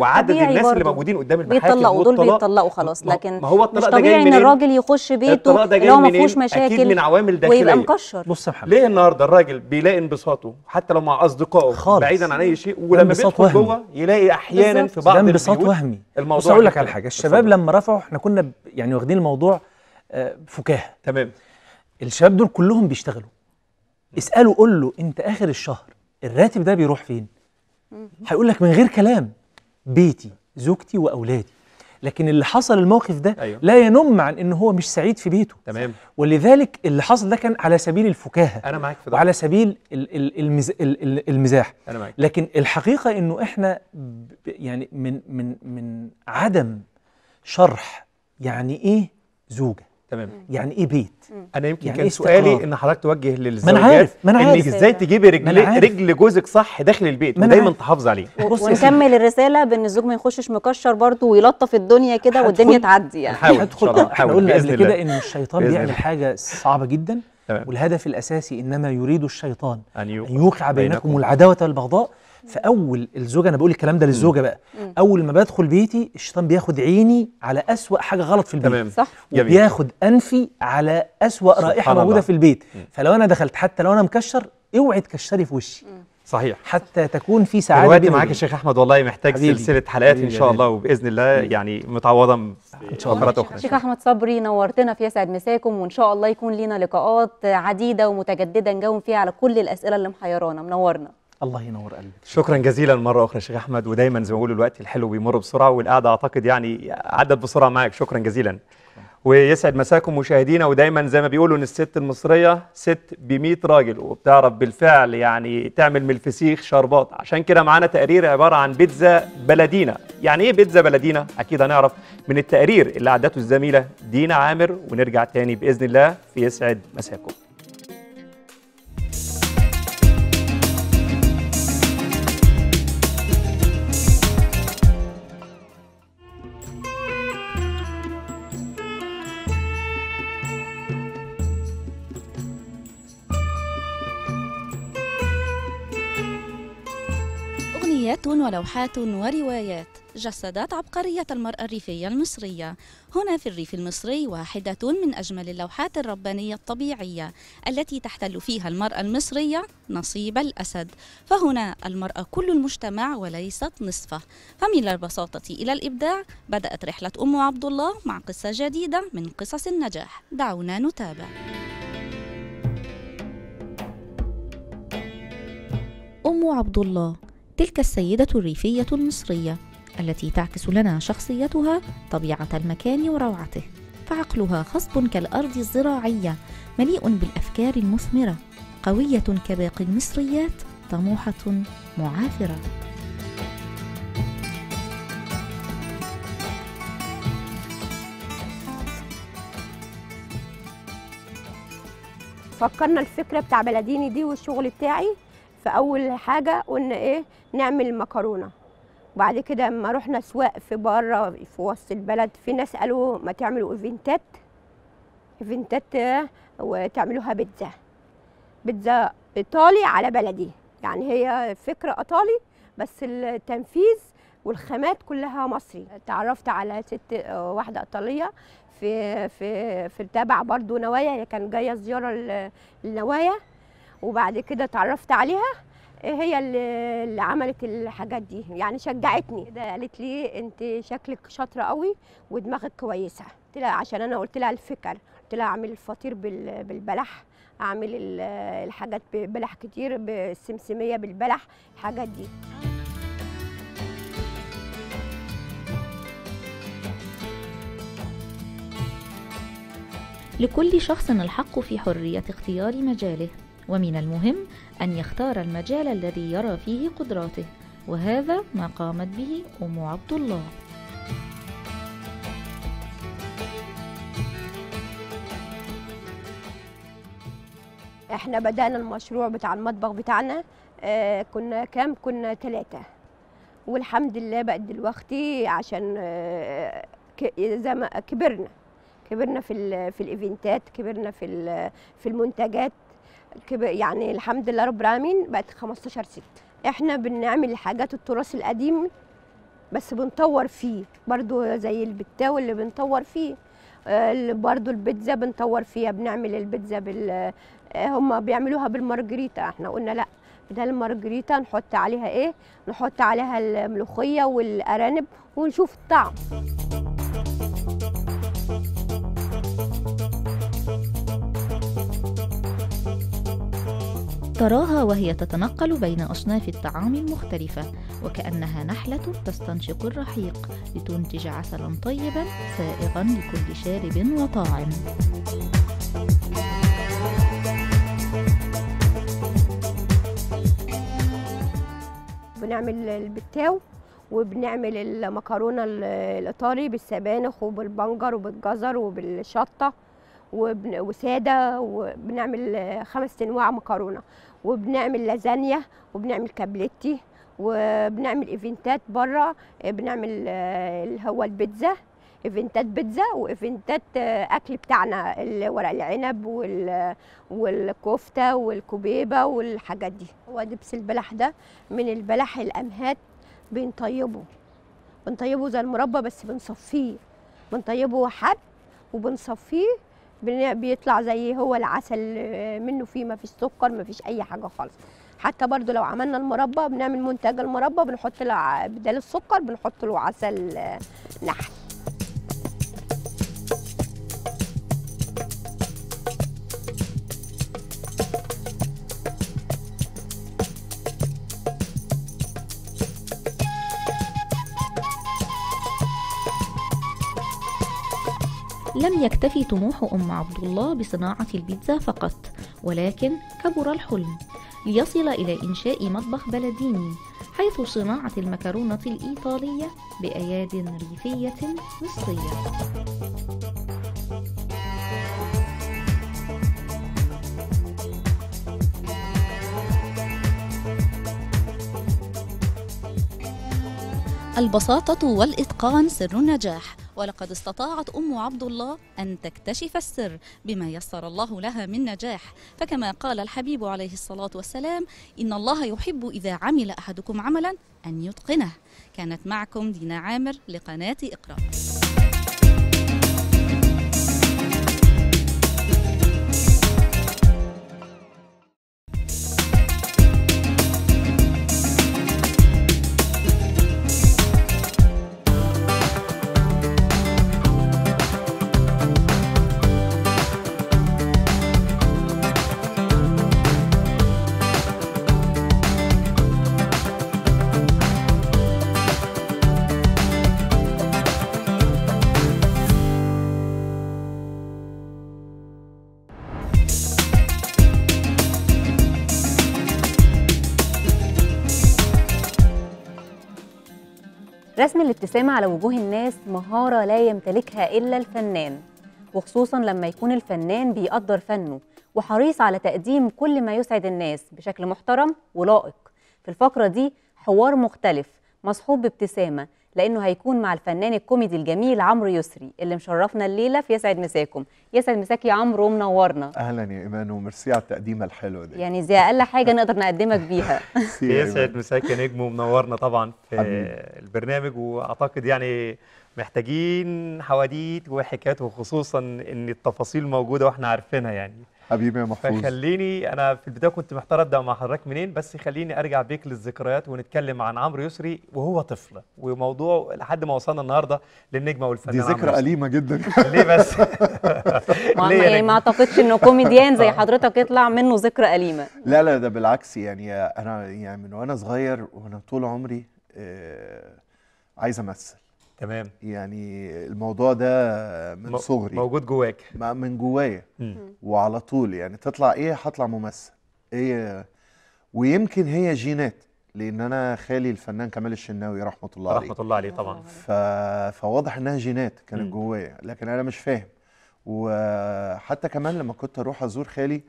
وعدد الناس اللي موجودين قدام المحاكم بيطلقوا دول بيطلقوا خلاص لكن ما هو مش طبيعي ان الراجل يخش بيته اللي هو ما فيهوش مشاكل اكيد من عوامل داخليه ويبقى مكشر بص يا محمد ليه النهارده الراجل بيلاقي انبساطه حتى لو مع اصدقائه خالص. بعيدا عن اي شيء ولما بيدخل جوه يلاقي احيانا بالزبط. في بعض ده انبساط وهمي الموضوع بص اقول لك على حاجه الشباب لما رفعوا احنا كنا يعني واخدين الموضوع آه، فكاهه تمام الشباب دول كلهم بيشتغلوا اساله قول له انت اخر الشهر الراتب ده بيروح فين هيقول لك من غير كلام بيتي زوجتي واولادي لكن اللي حصل الموقف ده أيوه. لا ينم عن ان هو مش سعيد في بيته تمام ولذلك اللي حصل ده كان على سبيل الفكاهه انا معاك في ده وعلى سبيل المز... المزاح انا معاك لكن الحقيقه انه احنا يعني من من من عدم شرح يعني ايه زوجه تمام يعني ايه بيت انا يمكن يعني كان إيه سؤالي ان حضرتك توجه للزوجات ما انا عارف ما انا عارف ازاي تجيبي رجل رجل جوزك صح داخل البيت ودايما تحافظي عليه ونكمل الرساله بان الزوج ما يخشش مكشر برضه ويلطف الدنيا كده والدنيا تعدي يعني هندخل احنا قلنا قبل كده ان الشيطان بيعمل حاجه صعبه جدا والهدف الاساسي انما يريد الشيطان ان يوقع بينكم العداوه والبغضاء فاول الزوجه انا بقول الكلام ده للزوجه بقى مم. اول ما بدخل بيتي الشيطان بياخد عيني على اسوا حاجه غلط في البيت تمام صح وبياخد انفي على اسوا رائحه موجوده في البيت مم. فلو انا دخلت حتى لو انا مكشر اوعي تكشري في وشي مم. صحيح حتى تكون في سعاده دلوقتي معاك الشيخ احمد والله محتاج حبيبي. سلسله حلقات ان شاء الله وباذن الله يعني متعوضه ان شاء الله اخرى شيخ احمد صبري نورتنا في يسعد مساكم وان شاء الله يكون لينا لقاءات عديده ومتجدده نجاوب فيها على كل الاسئله اللي محيرانا منورنا الله ينور قلبك شكرا جزيلا مره اخرى شيخ احمد ودايما زي ما بقول الوقت الحلو بيمر بسرعه والقعده اعتقد يعني عدت بسرعه معاك شكرا جزيلا ويسعد مساكم مشاهدينا ودايما زي ما بيقولوا ان الست المصريه ست ب 100 راجل وبتعرف بالفعل يعني تعمل من الفسيخ شربات عشان كده معانا تقرير عباره عن بيتزا بلدينا يعني ايه بيتزا بلدينا اكيد هنعرف من التقرير اللي عدته الزميله دينا عامر ونرجع تاني باذن الله في يسعد مساكم ولوحات وروايات جسدت عبقرية المرأة الريفية المصرية هنا في الريف المصري واحدة من أجمل اللوحات الربانية الطبيعية التي تحتل فيها المرأة المصرية نصيب الأسد فهنا المرأة كل المجتمع وليست نصفه فمن البساطة إلى الإبداع بدأت رحلة أم عبد الله مع قصة جديدة من قصص النجاح دعونا نتابع أم عبد الله تلك السيدة الريفية المصرية التي تعكس لنا شخصيتها طبيعة المكان وروعته فعقلها خصب كالأرض الزراعية مليء بالأفكار المثمرة قوية كباقي المصريات طموحة معافرة فكرنا الفكره بتاع بلديني دي والشغل بتاعي فاول حاجه قلنا ايه نعمل مكرونه بعد كده لما رحنا سواق في بره في وسط البلد في ناس قالوا ما تعملوا ايفنتات ايفنتات آه، وتعملوها بيتزا بيتزا ايطالي على بلدي يعني هي فكره ايطالي بس التنفيذ والخامات كلها مصري تعرفت على ست آه، واحده ايطاليه في في في تابع برضو نوايا هي كانت جايه زياره لنوايا وبعد كده تعرفت عليها إيه هي اللي عملت الحاجات دي يعني شجعتني كده إيه قالت لي انت شكلك شاطره قوي ودماغك كويسه قلت لها عشان انا قلت لها الفكر قلت لها اعمل الفطير بالبلح اعمل الحاجات ببلح كتير بالسمسميه بالبلح الحاجات دي لكل شخص الحق في حريه اختيار مجاله ومن المهم أن يختار المجال الذي يرى فيه قدراته وهذا ما قامت به أم عبد الله احنا بدأنا المشروع بتاع المطبخ بتاعنا آه، كنا كام كنا ثلاثة والحمد لله بقى دلوقتي عشان آه، زي ما كبرنا كبرنا في في الايفنتات كبرنا في في المنتجات يعني الحمد لله رب العالمين بقت 15 ست احنا بنعمل الحاجات التراث القديم بس بنطور فيه برضو زي البتاو اللي بنطور فيه آه، برضو البيتزا بنطور فيها بنعمل البيتزا بال آه، هم بيعملوها بالمارجريتا احنا قلنا لا بدل المارجريتا نحط عليها ايه نحط عليها الملوخيه والارانب ونشوف الطعم تراها وهي تتنقل بين أصناف الطعام المختلفة وكأنها نحلة تستنشق الرحيق لتنتج عسلا طيبا سائغا لكل شارب وطاعم بنعمل البتاو وبنعمل المكرونه الايطالي بالسبانخ وبالبنجر وبالجزر وبالشطه وساده وبنعمل خمس انواع مكرونه وبنعمل لازانيا وبنعمل كابليتي وبنعمل ايفنتات بره آه، بنعمل آه، اللي هو البيتزا ايفنتات بيتزا وايفنتات آه، اكل بتاعنا ورق العنب والكفته والكبيبه والحاجات دي هو دبس البلح ده من البلح الامهات بنطيبه بنطيبه زي المربى بس بنصفيه بنطيبه حب وبنصفيه بيطلع زي هو العسل آه، منه فيه ما فيش سكر ما فيش اي حاجه خالص حتى برضو لو عملنا المربى بنعمل منتج المربى بنحط بدل السكر بنحط له عسل آه، نحل لم يكتفي طموح أم عبد الله بصناعة البيتزا فقط ولكن كبر الحلم ليصل إلى إنشاء مطبخ بلديني حيث صناعة المكرونة الإيطالية بأياد ريفية مصرية البساطة والإتقان سر النجاح ولقد استطاعت أم عبد الله أن تكتشف السر بما يسر الله لها من نجاح فكما قال الحبيب عليه الصلاة والسلام إن الله يحب إذا عمل أحدكم عملا أن يتقنه كانت معكم دينا عامر لقناة إقرأ الابتسامة على وجوه الناس مهارة لا يمتلكها إلا الفنان وخصوصا لما يكون الفنان بيقدر فنه وحريص على تقديم كل ما يسعد الناس بشكل محترم ولائق في الفقرة دي حوار مختلف مصحوب بابتسامة لانه هيكون مع الفنان الكوميدي الجميل عمرو يسري اللي مشرفنا الليله في يسعد مساكم يسعد مساك يا عمرو ومنورنا اهلا يا ايمان وميرسي على التقديمه الحلوه دي يعني زي اقل حاجه نقدر نقدمك بيها يسعد مساك يا نجم ومنورنا طبعا في البرنامج واعتقد يعني محتاجين حواديت وحكايات وخصوصا ان التفاصيل موجوده واحنا عارفينها يعني حبيبي يا محفوظ فخليني انا في البدايه كنت محتار ابدا مع حضرتك منين بس خليني ارجع بيك للذكريات ونتكلم عن عمرو يسري وهو طفل وموضوع لحد ما وصلنا النهارده للنجمه والفنان دي ذكرى أليمة جدا ليه بس؟ ليه يعني ما اعتقدش انه كوميديان زي آه. حضرتك يطلع منه ذكرى أليمة لا لا ده بالعكس يعني انا يعني من وانا صغير وانا طول عمري آه، عايز امثل تمام يعني الموضوع ده من صغري موجود جواك من جوايا وعلى طول يعني تطلع ايه هطلع ممثل ايه ويمكن هي جينات لان انا خالي الفنان كمال الشناوي رحمه الله عليه رحمه الله عليه طبعا ف... فواضح انها جينات كانت جوايا لكن انا مش فاهم وحتى كمان لما كنت اروح ازور خالي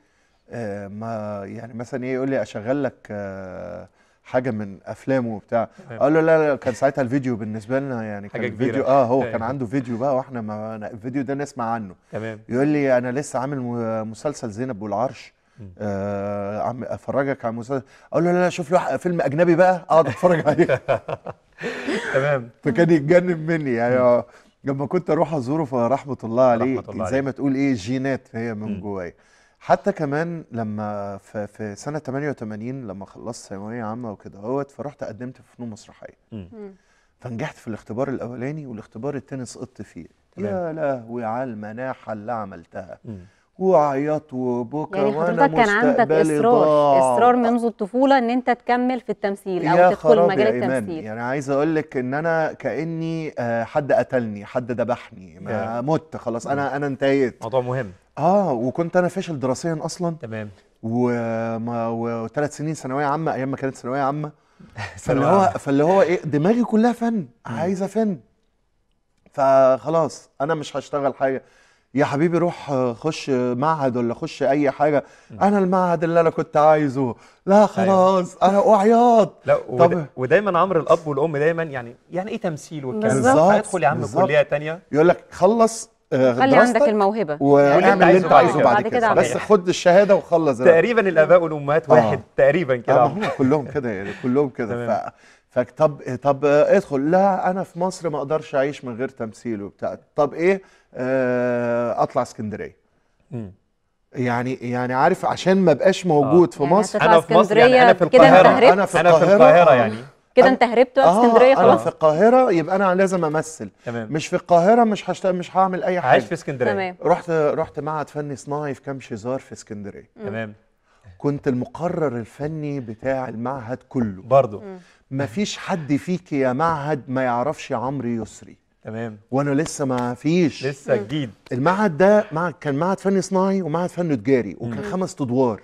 آه، ما يعني مثلا ايه يقول لي اشغل لك آه حاجه من افلامه وبتاع قال له لا لا كان ساعتها الفيديو بالنسبه لنا يعني كان حاجة كبيرة. فيديو اه هو كان عنده فيديو بقى واحنا ما الفيديو ده نسمع عنه تمام يقول لي انا لسه عامل مسلسل زينب والعرش آه عم افرجك على مسلسل اقول له لا لا شوف له فيلم اجنبي بقى اقعد اتفرج عليه تمام فكان يتجنن مني يعني آه، لما كنت اروح ازوره فرحمه الله عليه رحمة الله زي ما تقول ايه جينات هي من جوايا حتى كمان لما في, في سنه 88 لما خلصت ثانويه عامه وكده اهوت فرحت قدمت في فنون مسرحيه فنجحت في الاختبار الاولاني والاختبار التاني سقطت فيه تمام. يا لهوي على المناحه اللي عملتها وعيط وبكى يعني وانا مستقبلي كان عندك اصرار ضاع. اصرار منذ الطفوله ان انت تكمل في التمثيل او تدخل مجال التمثيل إيمان. يعني عايز اقول لك ان انا كاني آه، حد قتلني حد ذبحني مت خلاص انا انا انتهيت موضوع مهم اه وكنت انا فاشل دراسيا اصلا تمام وما وثلاث سنين ثانويه عامه ايام ما كانت ثانويه عامه فاللي هو فاللي هو ايه دماغي كلها فن عايزه فن فخلاص انا مش هشتغل حاجه يا حبيبي روح خش معهد ولا خش اي حاجه انا المعهد اللي انا كنت عايزه لا أيوه. خلاص انا وعياط لا طب ودايما عمرو الاب والام دايما يعني يعني ايه تمثيل والكلام ده هيدخل يا عم كليه ثانيه يقول لك خلص آه، خلي عندك الموهبه يعني واعمل اللي انت عايزه بعد كده بس خد الشهاده وخلص تقريبا الاباء والامهات آه. واحد تقريبا كده آه، هم كلهم كده يعني كلهم كده ف فطب طب ادخل لا انا في مصر ما اقدرش اعيش من غير تمثيل وبتاع طب ايه اطلع اسكندريه يعني يعني عارف عشان ما بقاش موجود في يعني مصر انا في مصر يعني انا في القاهره انا في القاهره يعني كده انت هربت بقى آه اسكندريه خلاص انا في القاهره يبقى انا لازم امثل تمام. مش في القاهره مش هشت... مش هعمل اي حاجه عايش في اسكندريه تمام. رحت رحت معهد فني صناعي في كام شزار في اسكندريه تمام كنت المقرر الفني بتاع المعهد كله برضه مفيش حد فيك يا معهد ما يعرفش عمرو يسري تمام وانا لسه ما فيش لسه جديد المعهد ده كان معهد فني صناعي ومعهد فني تجاري وكان مم. خمس ادوار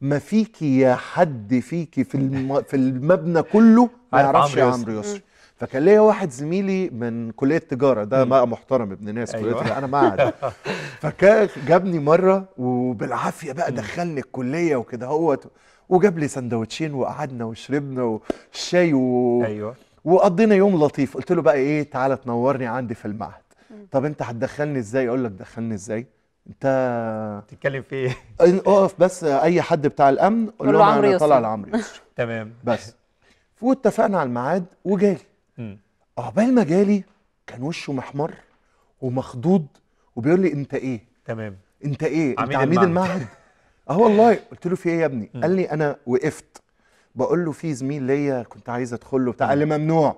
ما فيكي يا حد فيكي في الم... في المبنى كله ما يعرفش يا عمرو يسري فكان ليا واحد زميلي من كليه التجاره ده بقى محترم ابن ناس أيوة. كليه انا معهد فكان جابني مره وبالعافيه بقى دخلني الكليه وكده اهوت وجاب لي سندوتشين وقعدنا وشربنا وشاي و... ايوه وقضينا يوم لطيف قلت له بقى ايه تعالى تنورني عندي في المعهد طب انت هتدخلني ازاي اقول لك دخلني ازاي انت بتتكلم في ايه؟ اقف بس اي حد بتاع الامن قول له عمري طالع لعمرو تمام بس واتفقنا على الميعاد وجالي عقبال ما جالي كان وشه محمر ومخضوض وبيقول لي انت ايه؟ تمام انت ايه؟ عميد انت عميد المعهد, اه والله قلت له في ايه يا ابني؟ قال لي انا وقفت بقول له في زميل ليا كنت عايز ادخل له بتاع قال لي ممنوع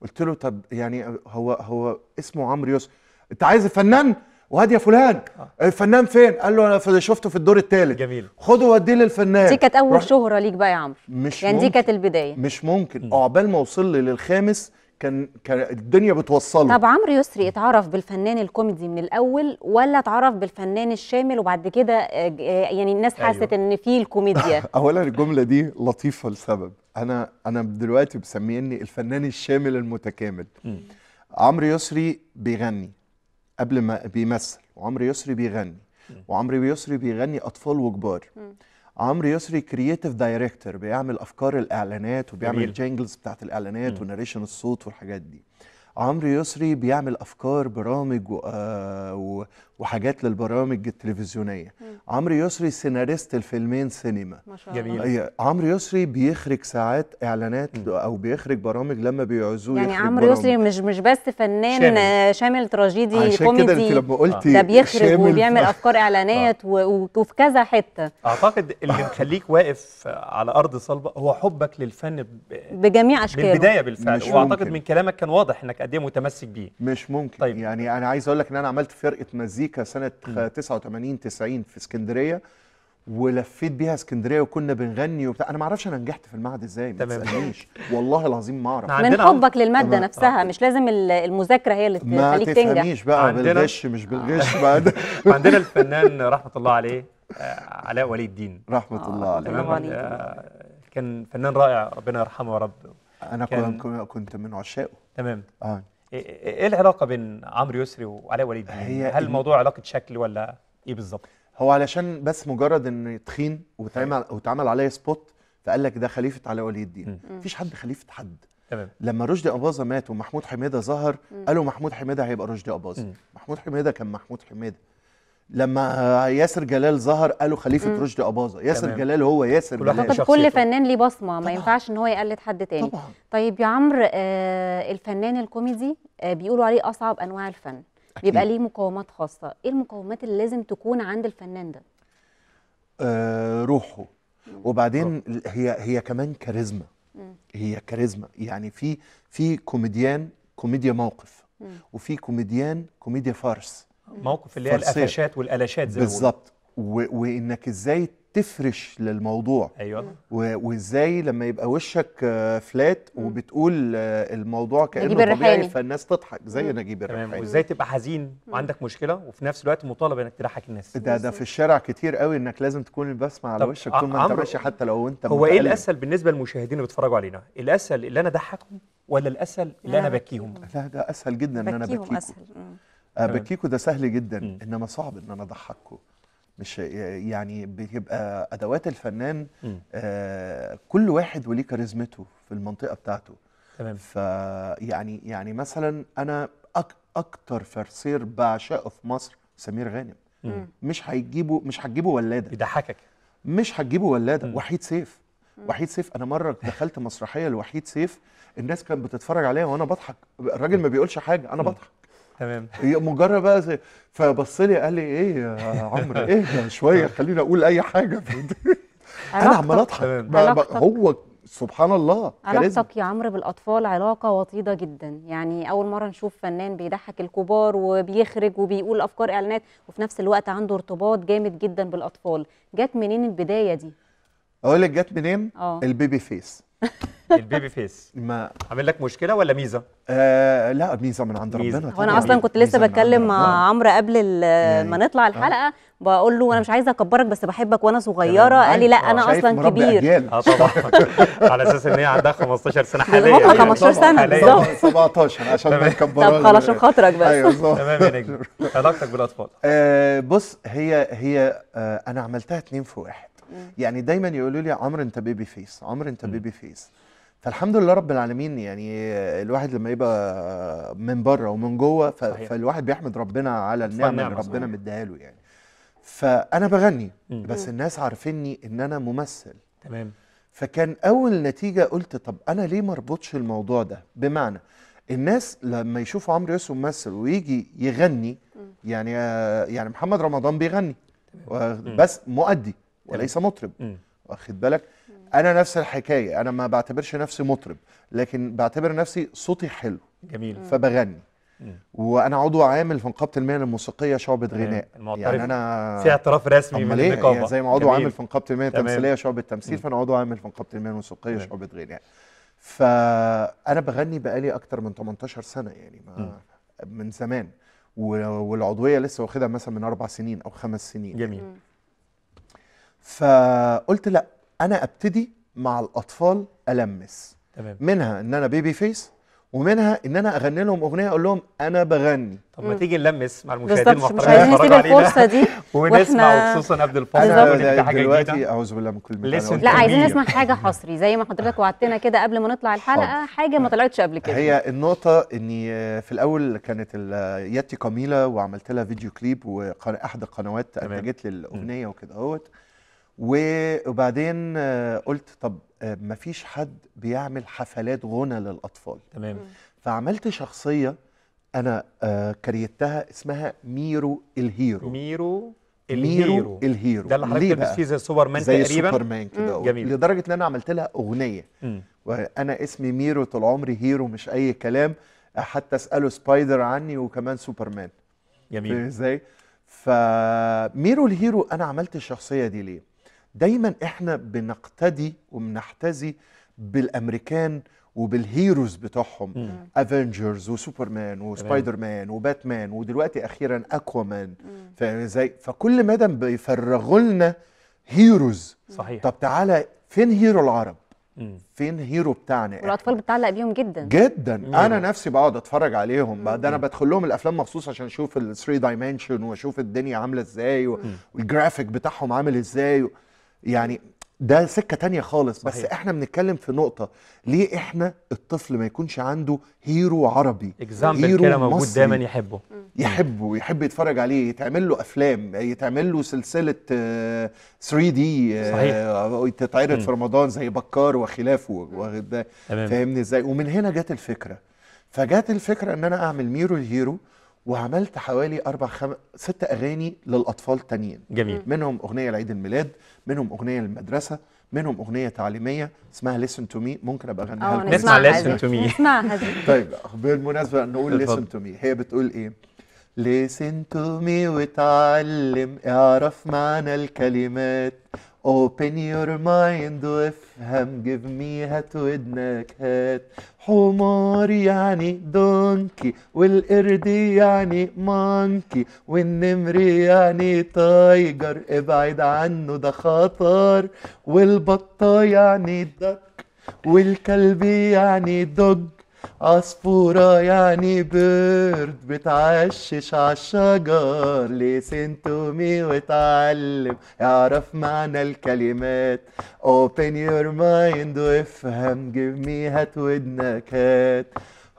قلت له طب يعني هو هو اسمه عمرو يوسف انت عايز الفنان؟ وهات يا فلان آه. الفنان فين؟ قال له انا شفته في الدور الثالث جميل خده وديه للفنان دي كانت اول شهره ليك بقى يا عمرو مش يعني ممكن. دي كانت البدايه مش ممكن عقبال ما وصل لي للخامس كان كان الدنيا بتوصله طب عمرو يسري اتعرف بالفنان الكوميدي من الاول ولا اتعرف بالفنان الشامل وبعد كده آه، آه، يعني الناس أيوه. حست أيوة. ان في الكوميديا اولا الجمله دي لطيفه لسبب انا انا دلوقتي بسميني الفنان الشامل المتكامل عمرو يسري بيغني قبل ما بيمثل وعمرو يسري بيغني وعمرو يسري بيغني اطفال وكبار عمرو يسري كرييتيف دايركتور بيعمل افكار الاعلانات وبيعمل الجينجلز بتاعت الاعلانات وناريشن الصوت والحاجات دي عمرو يسري بيعمل افكار برامج و... آه، وحاجات للبرامج التلفزيونيه عمرو يسري سيناريست الفيلمين سينما ما شاء الله جميل عمرو يسري بيخرج ساعات اعلانات او بيخرج برامج لما بيعزوه يعني عمرو يسري مش مش بس فنان شامل, شامل تراجيدي عشان كوميدي كده انت لما قلتي ده بيخرج وبيعمل افكار اعلانات آه. وفي كذا حته اعتقد اللي مخليك واقف على ارض صلبه هو حبك للفن ب... بجميع اشكاله من البدايه بالفعل واعتقد ممكن. من كلامك كان واضح انك قد ايه متمسك بيه مش ممكن طيب. يعني انا عايز اقول لك ان انا عملت فرقه مزيكا مزيكا سنه 89 90 في اسكندريه ولفيت بيها اسكندريه وكنا بنغني وبتاع انا ما اعرفش انا نجحت في المعهد ازاي ما تسالنيش والله العظيم ما اعرف من حبك للماده تمام. نفسها آه. مش لازم المذاكره هي اللي تخليك تنجح ما تفهميش بقى عندنا... بالغش مش بالغش بعد عندنا الفنان رحمه الله عليه آه، علاء ولي الدين رحمه آه، الله عليه كان فنان رائع ربنا يرحمه يا رب انا كنت من عشاقه تمام اه إيه, ايه العلاقه بين عمرو يسري وعلاء ولي الدين؟ هل الموضوع علاقه شكل ولا ايه بالظبط؟ هو علشان بس مجرد ان تخين واتعمل واتعمل أيوه. عليه سبوت فقال لك ده خليفه علاء ولي الدين مفيش حد خليفه حد تمام لما رشدي اباظه مات ومحمود حميده ظهر قالوا محمود حميده هيبقى رشدي اباظه محمود حميده كان محمود حميده لما آه، ياسر جلال ظهر قالوا خليفه مم. رشدي اباظه ياسر تمام. جلال هو ياسر كل جلال كل فنان ليه بصمه ما طبعا. ينفعش ان هو يقلد حد تاني طبعا. طيب يا عمرو آه الفنان الكوميدي آه بيقولوا عليه اصعب انواع الفن أكيد. بيبقى ليه مقومات خاصه ايه المقومات اللي لازم تكون عند الفنان ده آه روحه وبعدين روح. هي هي كمان كاريزما هي كاريزما يعني في في كوميديان كوميديا موقف مم. وفي كوميديان كوميديا فارس موقف اللي هي القفشات والقلاشات زي بالظبط وانك ازاي تفرش للموضوع ايوه وازاي لما يبقى وشك فلات آه، وبتقول آه، الموضوع كانه طبيعي فالناس تضحك زي نجيب الريحاني تمام وازاي تبقى حزين وعندك مشكله وفي نفس الوقت مطالب انك تضحك الناس ده ده في الشارع كتير قوي انك لازم تكون البسمه على وشك طول ما آه، انت ماشي حتى لو انت هو ايه الاسهل بالنسبه للمشاهدين اللي بيتفرجوا علينا الاسهل اللي انا اضحكهم ولا الاسهل اللي انا بكيهم لا ده اسهل جدا ان انا بكيهم اسهل آه، بكيكو ده سهل جدا انما صعب ان انا اضحككو مش يعني بتبقى ادوات الفنان آه كل واحد وليه كاريزمته في المنطقه بتاعته تمام فيعني يعني مثلا انا أك اكتر فرسير بعشقه في مصر سمير غانم مم. مش هيجيبه مش هتجيبه ولاده بيضحكك مش هتجيبه ولاده مم. وحيد سيف مم. وحيد سيف انا مره دخلت مسرحيه لوحيد سيف الناس كانت بتتفرج عليا وانا بضحك الراجل ما بيقولش حاجه انا بضحك تمام مجرد بقى زي فبص لي قال لي ايه يا عمرو ايه شويه خليني اقول اي حاجه انا عمال اضحك هو سبحان الله علاقتك يا عمرو بالاطفال علاقه وطيده جدا يعني اول مره نشوف فنان بيضحك الكبار وبيخرج وبيقول افكار اعلانات وفي نفس الوقت عنده ارتباط جامد جدا بالاطفال جت منين البدايه دي اقول لك جت منين آه. البيبي فيس البيبي فيس ما عامل لك مشكله ولا ميزه؟ آه لا ميزه من عند ميزة. ربنا وانا اصلا كنت لسه بتكلم مع عمرو قبل يعني ما نطلع آه. الحلقه آه. بقول له انا مش عايزه اكبرك بس بحبك وانا صغيره قال لي لا آه، انا آه. اصلا كبير اه طبعا على اساس ان هي عندها 15 سنه حاليا 15 سنه بالظبط 17 عشان ما نكبرهاش طب خلاص عشان خاطرك بس ايوه تمام يا نجم علاقتك بالاطفال آه، بص هي هي انا عملتها اتنين في واحد يعني دايما يقولوا لي عمرو انت بيبي فيس عمرو انت بيبي فيس فالحمد لله رب العالمين يعني الواحد لما يبقى من بره ومن جوه فالواحد بيحمد ربنا على النعمه اللي ربنا مديها له يعني فانا بغني بس الناس عارفيني ان انا ممثل تمام فكان اول نتيجه قلت طب انا ليه ما اربطش الموضوع ده بمعنى الناس لما يشوفوا عمرو يوسف ممثل ويجي يغني يعني يعني محمد رمضان بيغني بس مؤدي وليس مطرب واخد بالك انا نفس الحكايه انا ما بعتبرش نفسي مطرب لكن بعتبر نفسي صوتي حلو جميل فبغني وانا عضو عامل في نقابه المهن الموسيقيه شعبه غناء يعني انا في اعتراف رسمي من إيه؟ النقابه يعني زي ما عضو عامل في نقابه المهن التمثيليه شعبه تمثيل فانا عضو عامل في نقابه المهن الموسيقيه شعبه غناء فانا بغني بقالي اكتر من 18 سنه يعني ما من زمان والعضويه لسه واخدها مثلا من اربع سنين او خمس سنين جميل يعني. فقلت لا انا ابتدي مع الاطفال المس تمام منها ان انا بيبي فيس ومنها ان انا اغني لهم اغنيه اقول لهم انا بغني طب ما تيجي نلمس مع المشاهدين المحترمين يتفرجوا علينا الفرصه دي ونسمع خصوصا قبل الفاصل حاجه دلوقتي اعوذ بالله من كل مكان لا عايزين نسمع حاجه حصري زي ما حضرتك وعدتنا كده قبل ما نطلع الحلقه حاجه ما طلعتش قبل كده هي النقطه اني آه، في الاول كانت ياتي قميله وعملت لها فيديو كليب واحد القنوات انتجت لي الاغنيه وكده اهوت وبعدين آه، قلت طب آه، ما فيش حد بيعمل حفلات غنى للاطفال تمام فعملت شخصيه انا آه، كريتها اسمها ميرو الهيرو ميرو الهيرو ميرو الهيرو ده اللي حضرتك لبس فيه زي سوبر مان زي تقريبا زي سوبر مان كده جميل لدرجه ان انا عملت لها اغنيه مم. وانا اسمي ميرو طول عمري هيرو مش اي كلام حتى اساله سبايدر عني وكمان سوبر مان جميل ازاي فميرو الهيرو انا عملت الشخصيه دي ليه دايما احنا بنقتدي وبنحتذي بالامريكان وبالهيروز بتوعهم افنجرز وسوبرمان وسبايدر مان وباتمان ودلوقتي اخيرا اكوامان فاهم ازاي فكل مدى بيفرغوا لنا هيروز صحيح طب تعالى فين هيرو العرب مم. فين هيرو بتاعنا والاطفال بتعلق بيهم جدا جدا مم. انا نفسي بقعد اتفرج عليهم بعد انا بدخل لهم الافلام مخصوص عشان اشوف ال 3 دايمنشن واشوف الدنيا عامله ازاي والجرافيك بتاعهم عامل ازاي و... يعني ده سكه تانية خالص صحيح. بس احنا بنتكلم في نقطه ليه احنا الطفل ما يكونش عنده هيرو عربي هيرو كده موجود دايما يحبه يحبه يحب يتفرج عليه يتعمل له افلام يتعمل له سلسله 3 آه، دي صحيح آه، آه، تتعرض في رمضان زي بكار وخلافه واخد فاهمني ازاي ومن هنا جت الفكره فجت الفكره ان انا اعمل ميرو الهيرو وعملت حوالي اربع خم... ست اغاني للاطفال تانيين جميل منهم اغنيه لعيد الميلاد منهم اغنيه للمدرسه منهم اغنيه تعليميه اسمها ليسن تو مي ممكن ابقى اغنيها آه، لكم نسمع ليسن تو مي طيب بالمناسبه نقول ليسن تو مي هي بتقول ايه ليسن تو مي وتعلم اعرف معنى الكلمات Open your mind وافهم give me هات ودنك هات حمار يعني دونكي والقرد يعني مانكي والنمر يعني تايجر ابعد عنه ده خطر والبطة يعني دك والكلب يعني دوج عصفورة يعني بيرد بتعشش عالشجر مي وتعلم اعرف معنى الكلمات open your mind وافهم give me هات ودنك هات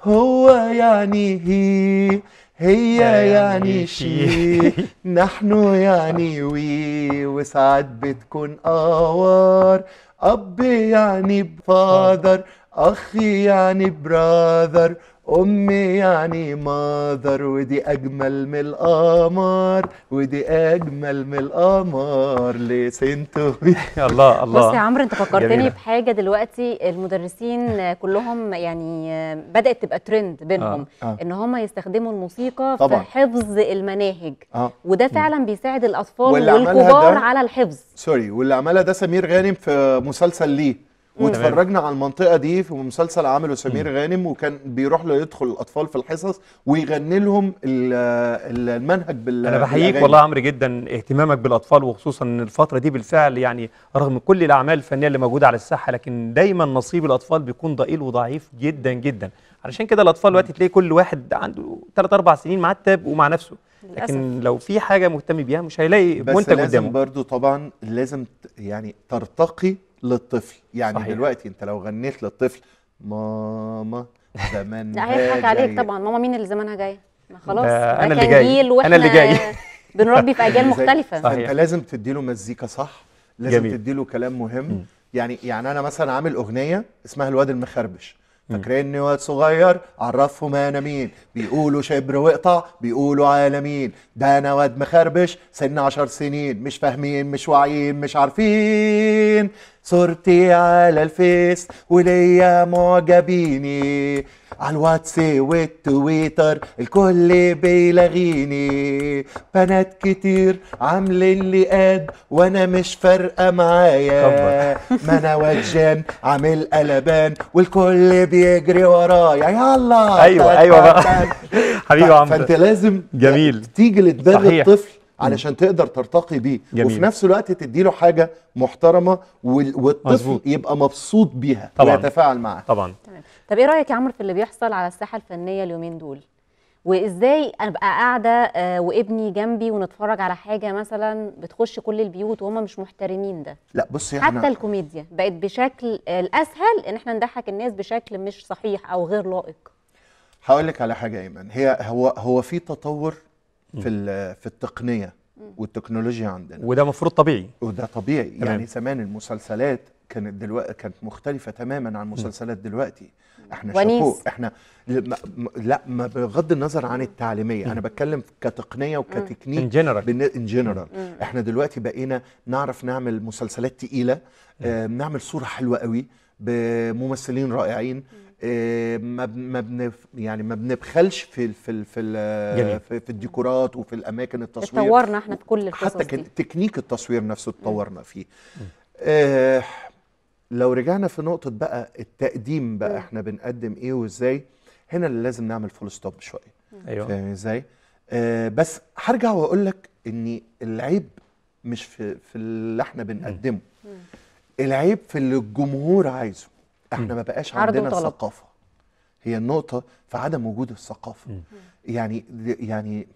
هو يعني هي هي يعني شي نحن يعني وي وساعات بتكون اوار اب يعني فاذر أخي يعني براذر أمي يعني ماذر ودي أجمل من القمر ودي أجمل من القمر لسنته الله الله بص يا عمرو أنت فكرتني جميلة. بحاجة دلوقتي المدرسين كلهم يعني بدأت تبقى ترند بينهم آه. آه. إن هم يستخدموا الموسيقى طبعا. في حفظ المناهج آه. وده فعلا بيساعد الأطفال والكبار على الحفظ سوري واللي عملها ده سمير غانم في مسلسل ليه واتفرجنا على المنطقه دي في مسلسل عمله سمير غانم وكان بيروح له يدخل الاطفال في الحصص ويغني لهم المنهج بال انا بحييك والله عمرو جدا اهتمامك بالاطفال وخصوصا ان الفتره دي بالفعل يعني رغم كل الاعمال الفنيه اللي موجوده على الساحه لكن دايما نصيب الاطفال بيكون ضئيل وضعيف جدا جدا علشان كده الاطفال دلوقتي تلاقي كل واحد عنده 3 4 سنين معتب ومع نفسه لكن لو في حاجه مهتم بيها مش هيلاقي منتج قدامه بس لازم برضه طبعا لازم يعني ترتقي للطفل يعني صحيح. دلوقتي انت لو غنيت للطفل ماما زمانها لا هيضحك عليك طبعا ماما مين اللي زمانها جايه ما خلاص آه انا اللي جاي انا اللي جاي بنربي في اجيال مختلفه صحيح. انت لازم تديله مزيكا صح لازم جميل. تديله كلام مهم م. يعني يعني انا مثلا عامل اغنيه اسمها الواد المخربش فاكريني واد صغير عرفهم انا مين بيقولوا شبر وقطع بيقولوا عالمين ده انا واد مخربش سن عشر سنين مش فاهمين مش واعيين مش عارفين صورتي على الفيس وليا معجبيني عالواتس والتويتر الكل بيلغيني بنات كتير عاملين لي اد وانا مش فارقه معايا ما انا وجان عامل قلبان والكل بيجري ورايا يلا ايوه ايوه بقى حبيبي عمرو فانت لازم جميل تيجي لدماغ الطفل علشان تقدر ترتقي بيه جميل. وفي نفس الوقت تديله حاجه محترمه والطفل مزبوط. يبقى مبسوط بيها طبعا. ويتفاعل معاها طبعا طب ايه رايك يا عمرو في اللي بيحصل على الساحه الفنيه اليومين دول وازاي ابقى قاعده آه، وابني جنبي ونتفرج على حاجه مثلا بتخش كل البيوت وهم مش محترمين ده لا بصي حتى الكوميديا بقت بشكل آه، الاسهل ان احنا نضحك الناس بشكل مش صحيح او غير لائق هقول لك على حاجه ايمن هي هو هو في تطور في في التقنيه والتكنولوجيا عندنا وده المفروض طبيعي وده طبيعي تمام. يعني زمان المسلسلات كانت دلوقتي كانت مختلفه تماما عن مسلسلات دلوقتي احنا شابوه احنا لا ما بغض النظر عن التعليميه انا بتكلم كتقنيه وكتكنيك ان جنرال ان جنرال احنا دلوقتي بقينا نعرف نعمل مسلسلات تقيله بنعمل آه، صوره حلوه قوي بممثلين رائعين آه، ما ما بنف يعني ما بنبخلش في في في, في, في الديكورات وفي الاماكن التصوير اتطورنا احنا في كل القصص حتى دي. تكنيك التصوير نفسه اتطورنا فيه آه لو رجعنا في نقطه بقى التقديم بقى م. احنا بنقدم ايه وازاي هنا اللي لازم نعمل فول ستوب شويه ايوه فاهم ازاي آه بس هرجع واقول لك ان العيب مش في في اللي احنا بنقدمه م. العيب في اللي الجمهور عايزه احنا ما بقاش عندنا ثقافه هي النقطه في عدم وجود الثقافه يعني يعني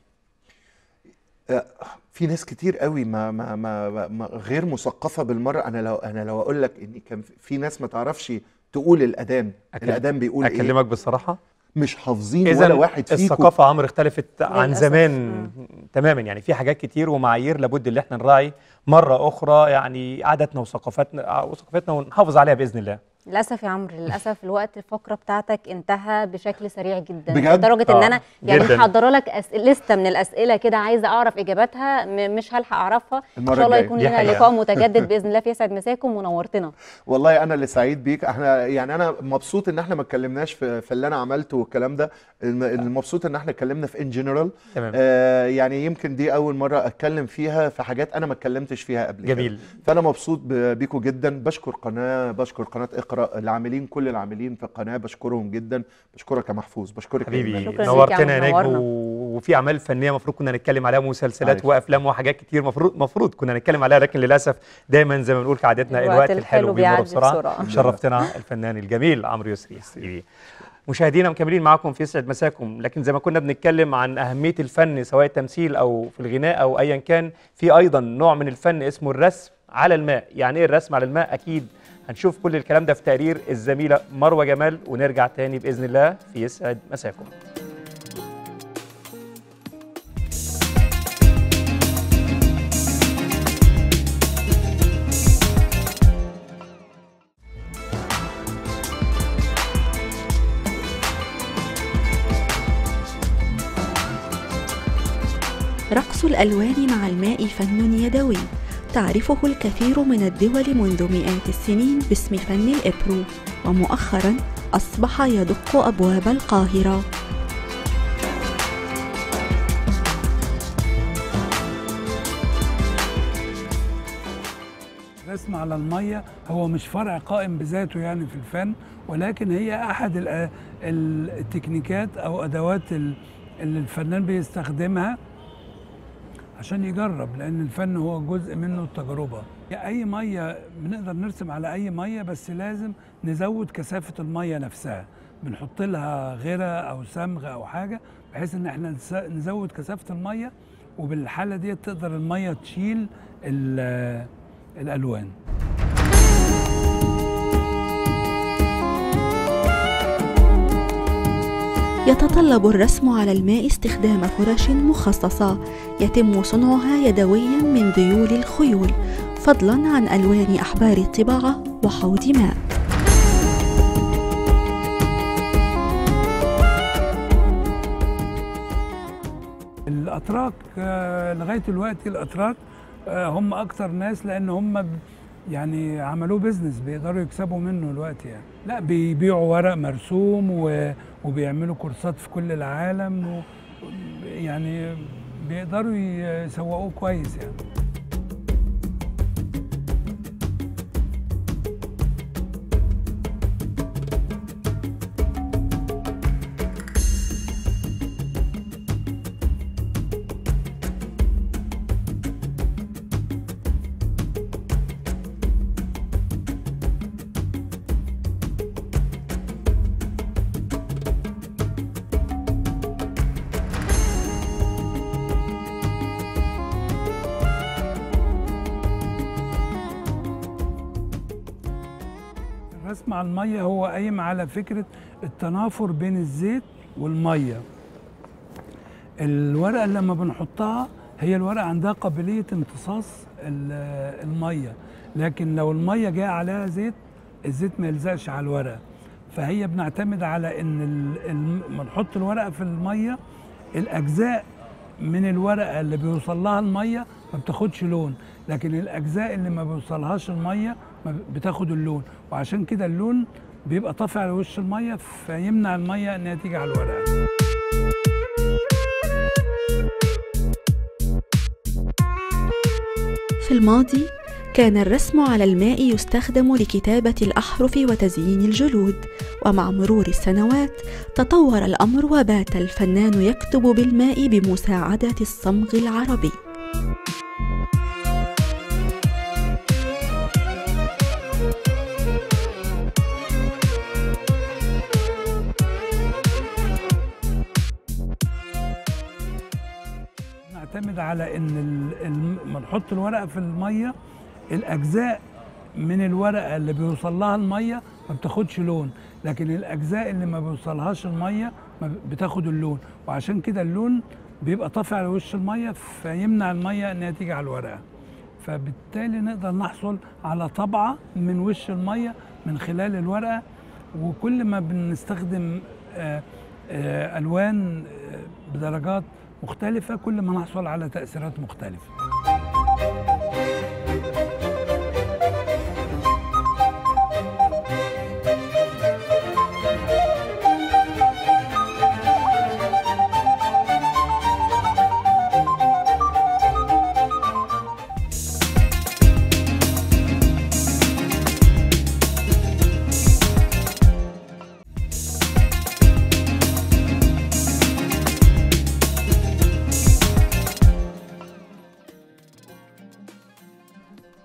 آه، في ناس كتير قوي ما ما ما, ما غير مثقفه بالمره انا لو انا لو اقول لك ان كان في ناس ما تعرفش تقول الاذان الاذان بيقول أكلمك ايه اكلمك بالصراحه مش حافظين ولا واحد فيكم الثقافه عمر اختلفت عن زمان تماما يعني في حاجات كتير ومعايير لابد ان احنا نراعي مره اخرى يعني عاداتنا وثقافتنا آه، وثقافتنا ونحافظ عليها باذن الله للاسف يا عمرو للاسف الوقت الفقره بتاعتك انتهى بشكل سريع جدا بجد؟ لدرجه ان انا آه. يعني محضره لك لسته من الاسئله كده عايزه اعرف اجاباتها مش هلحق اعرفها ان شاء الله يكون لنا لقاء متجدد باذن الله فيسعد مساكم ونورتنا والله انا اللي سعيد بيك احنا يعني انا مبسوط ان احنا ما اتكلمناش في... في اللي انا عملته والكلام ده آه. المبسوط ان احنا اتكلمنا في ان جنرال آه يعني يمكن دي اول مره اتكلم فيها في حاجات انا ما اتكلمتش فيها قبل جميل فانا مبسوط بيكم جدا بشكر قناه بشكر قناه القراء العاملين كل العاملين في القناه بشكرهم جدا بشكرك يا محفوظ بشكرك حبيبي نورتنا يا نجم وفي اعمال فنيه المفروض كنا نتكلم عليها مسلسلات وافلام وحاجات كتير المفروض المفروض كنا نتكلم عليها لكن للاسف دايما زي ما بنقول كعادتنا الوقت الحلو بيمر بسرعه شرفتنا الفنان الجميل عمرو يسري مشاهدينا مكملين معاكم في يسعد مساكم لكن زي ما كنا بنتكلم عن اهميه الفن سواء التمثيل او في الغناء او ايا كان في ايضا نوع من الفن اسمه الرسم على الماء يعني ايه الرسم على الماء اكيد هنشوف كل الكلام ده في تقرير الزميلة مروة جمال ونرجع تاني بإذن الله في يسعد مساكم رقص الألوان مع الماء فن يدوي تعرفه الكثير من الدول منذ مئات السنين باسم فن الإبرو ومؤخرا أصبح يدق أبواب القاهرة الرسم على المية هو مش فرع قائم بذاته يعني في الفن ولكن هي أحد التكنيكات أو أدوات اللي الفنان بيستخدمها عشان يجرب لان الفن هو جزء منه التجربه اي ميه بنقدر نرسم على اي ميه بس لازم نزود كثافه الميه نفسها بنحط لها غيره او سمغ او حاجه بحيث ان احنا نزود كثافه الميه وبالحاله دي تقدر الميه تشيل الالوان يتطلب الرسم على الماء استخدام فرش مخصصة يتم صنعها يدويا من ذيول الخيول فضلا عن ألوان أحبار الطباعة وحوض ماء الأتراك آه، لغاية الوقت الأتراك آه، هم أكثر ناس لأن هم يعني عملوه بيزنس بيقدروا يكسبوا منه الوقت يعني لا بيبيعوا ورق مرسوم و... وبيعملوا كورسات في كل العالم و... يعني بيقدروا يسوقوه كويس يعني على الميه هو قايم على فكره التنافر بين الزيت والميه الورقه اللي لما بنحطها هي الورقه عندها قابليه امتصاص الميه لكن لو الميه جايه عليها زيت الزيت ما يلزقش على الورقه فهي بنعتمد على ان لما نحط الورقه في الميه الاجزاء من الورقه اللي بيوصل لها الميه ما بتاخدش لون لكن الاجزاء اللي ما بيوصلهاش الميه بتاخد اللون وعشان كده اللون بيبقى طافي على وش الميه فيمنع الميه انها تيجي على الورقه في الماضي كان الرسم على الماء يستخدم لكتابة الأحرف وتزيين الجلود، ومع مرور السنوات تطور الأمر وبات الفنان يكتب بالماء بمساعدة الصمغ العربي. بيعتمد على ان لما نحط الورقه في الميه الاجزاء من الورقه اللي بيوصل لها الميه ما بتاخدش لون لكن الاجزاء اللي ما بيوصلهاش الميه بتاخد اللون وعشان كده اللون بيبقى طافي على وش الميه فيمنع الميه انها تيجي على الورقه فبالتالي نقدر نحصل على طبعه من وش الميه من خلال الورقه وكل ما بنستخدم آه، آه، الوان آه، بدرجات مختلفة كل ما نحصل على تأثيرات مختلفة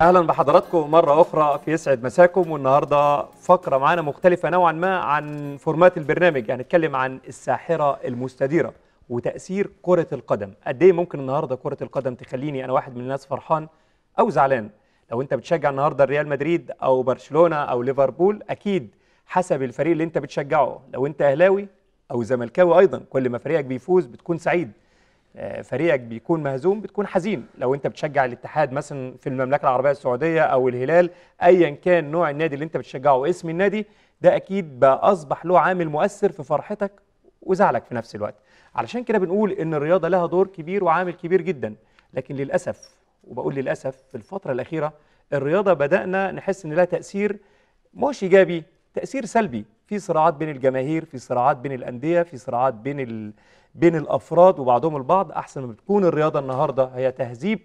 اهلا بحضراتكم مره اخرى في يسعد مساكم والنهارده فقره معانا مختلفه نوعا ما عن فورمات البرنامج يعني نتكلم عن الساحره المستديره وتاثير كره القدم قد ايه ممكن النهارده كره القدم تخليني انا واحد من الناس فرحان او زعلان لو انت بتشجع النهارده ريال مدريد او برشلونه او ليفربول اكيد حسب الفريق اللي انت بتشجعه لو انت اهلاوي او زملكاوي ايضا كل ما فريقك بيفوز بتكون سعيد فريقك بيكون مهزوم بتكون حزين لو انت بتشجع الاتحاد مثلا في المملكه العربيه السعوديه او الهلال ايا كان نوع النادي اللي انت بتشجعه واسم النادي ده اكيد بقى اصبح له عامل مؤثر في فرحتك وزعلك في نفس الوقت علشان كده بنقول ان الرياضه لها دور كبير وعامل كبير جدا لكن للاسف وبقول للاسف في الفتره الاخيره الرياضه بدانا نحس ان لها تاثير مش ايجابي تاثير سلبي في صراعات بين الجماهير في صراعات بين الانديه في صراعات بين ال... بين الافراد وبعضهم البعض احسن ما بتكون الرياضه النهارده هي تهذيب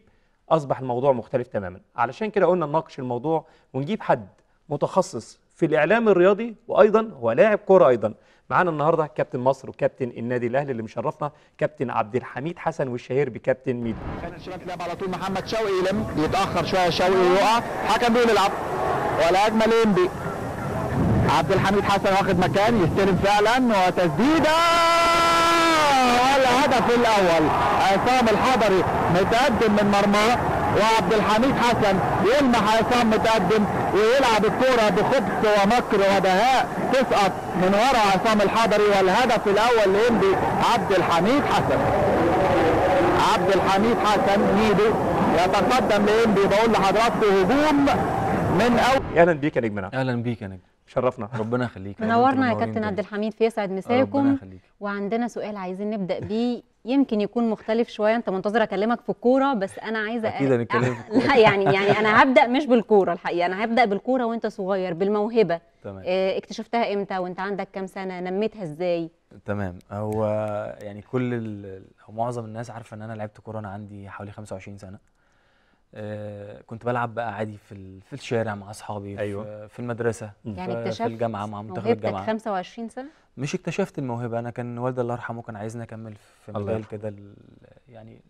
اصبح الموضوع مختلف تماما علشان كده قلنا نناقش الموضوع ونجيب حد متخصص في الاعلام الرياضي وايضا هو لاعب كوره ايضا معانا النهارده كابتن مصر وكابتن النادي الاهلي اللي مشرفنا كابتن عبد الحميد حسن والشهير بكابتن ميدو كان الشباب لعب على طول محمد شوقي يلم بيتاخر شويه شوقي ويقع حكم بيلعب يلعب ولا اجمل انبي عبد الحميد حسن واخد مكان يستلم فعلا وتسديده والهدف الاول عصام الحضري متقدم من مرماه وعبد الحميد حسن يلمح عصام متقدم ويلعب الكوره بخبث ومكر ودهاء تسقط من وراء عصام الحضري والهدف الاول لانبي عبد الحميد حسن عبد الحميد حسن ميدو يتقدم لانبي بقول لحضراتكم هجوم من اول اهلا بيك يا نجم اهلا بيك يا نجم شرفنا ربنا يخليك منورنا يا كابتن عبد الحميد فيسعد مساكم وعندنا سؤال عايزين نبدا بيه يمكن يكون مختلف شويه انت منتظر اكلمك في الكوره بس انا عايزه اكيد هنتكلم أ... لا يعني يعني انا هبدا مش بالكوره الحقيقه انا هبدا بالكوره وانت صغير بالموهبه تمام آه، اكتشفتها امتى وانت عندك كام سنه نميتها ازاي تمام هو يعني كل ال... او معظم الناس عارفه ان انا لعبت كوره انا عندي حوالي 25 سنه آه، كنت بلعب بقى عادي في في الشارع مع اصحابي أيوة. في, المدرسه يعني في, في الجامعه مع منتخب الجامعه 25 سنه مش اكتشفت الموهبه انا كان والدي الله يرحمه كان عايزني اكمل في مجال كده يعني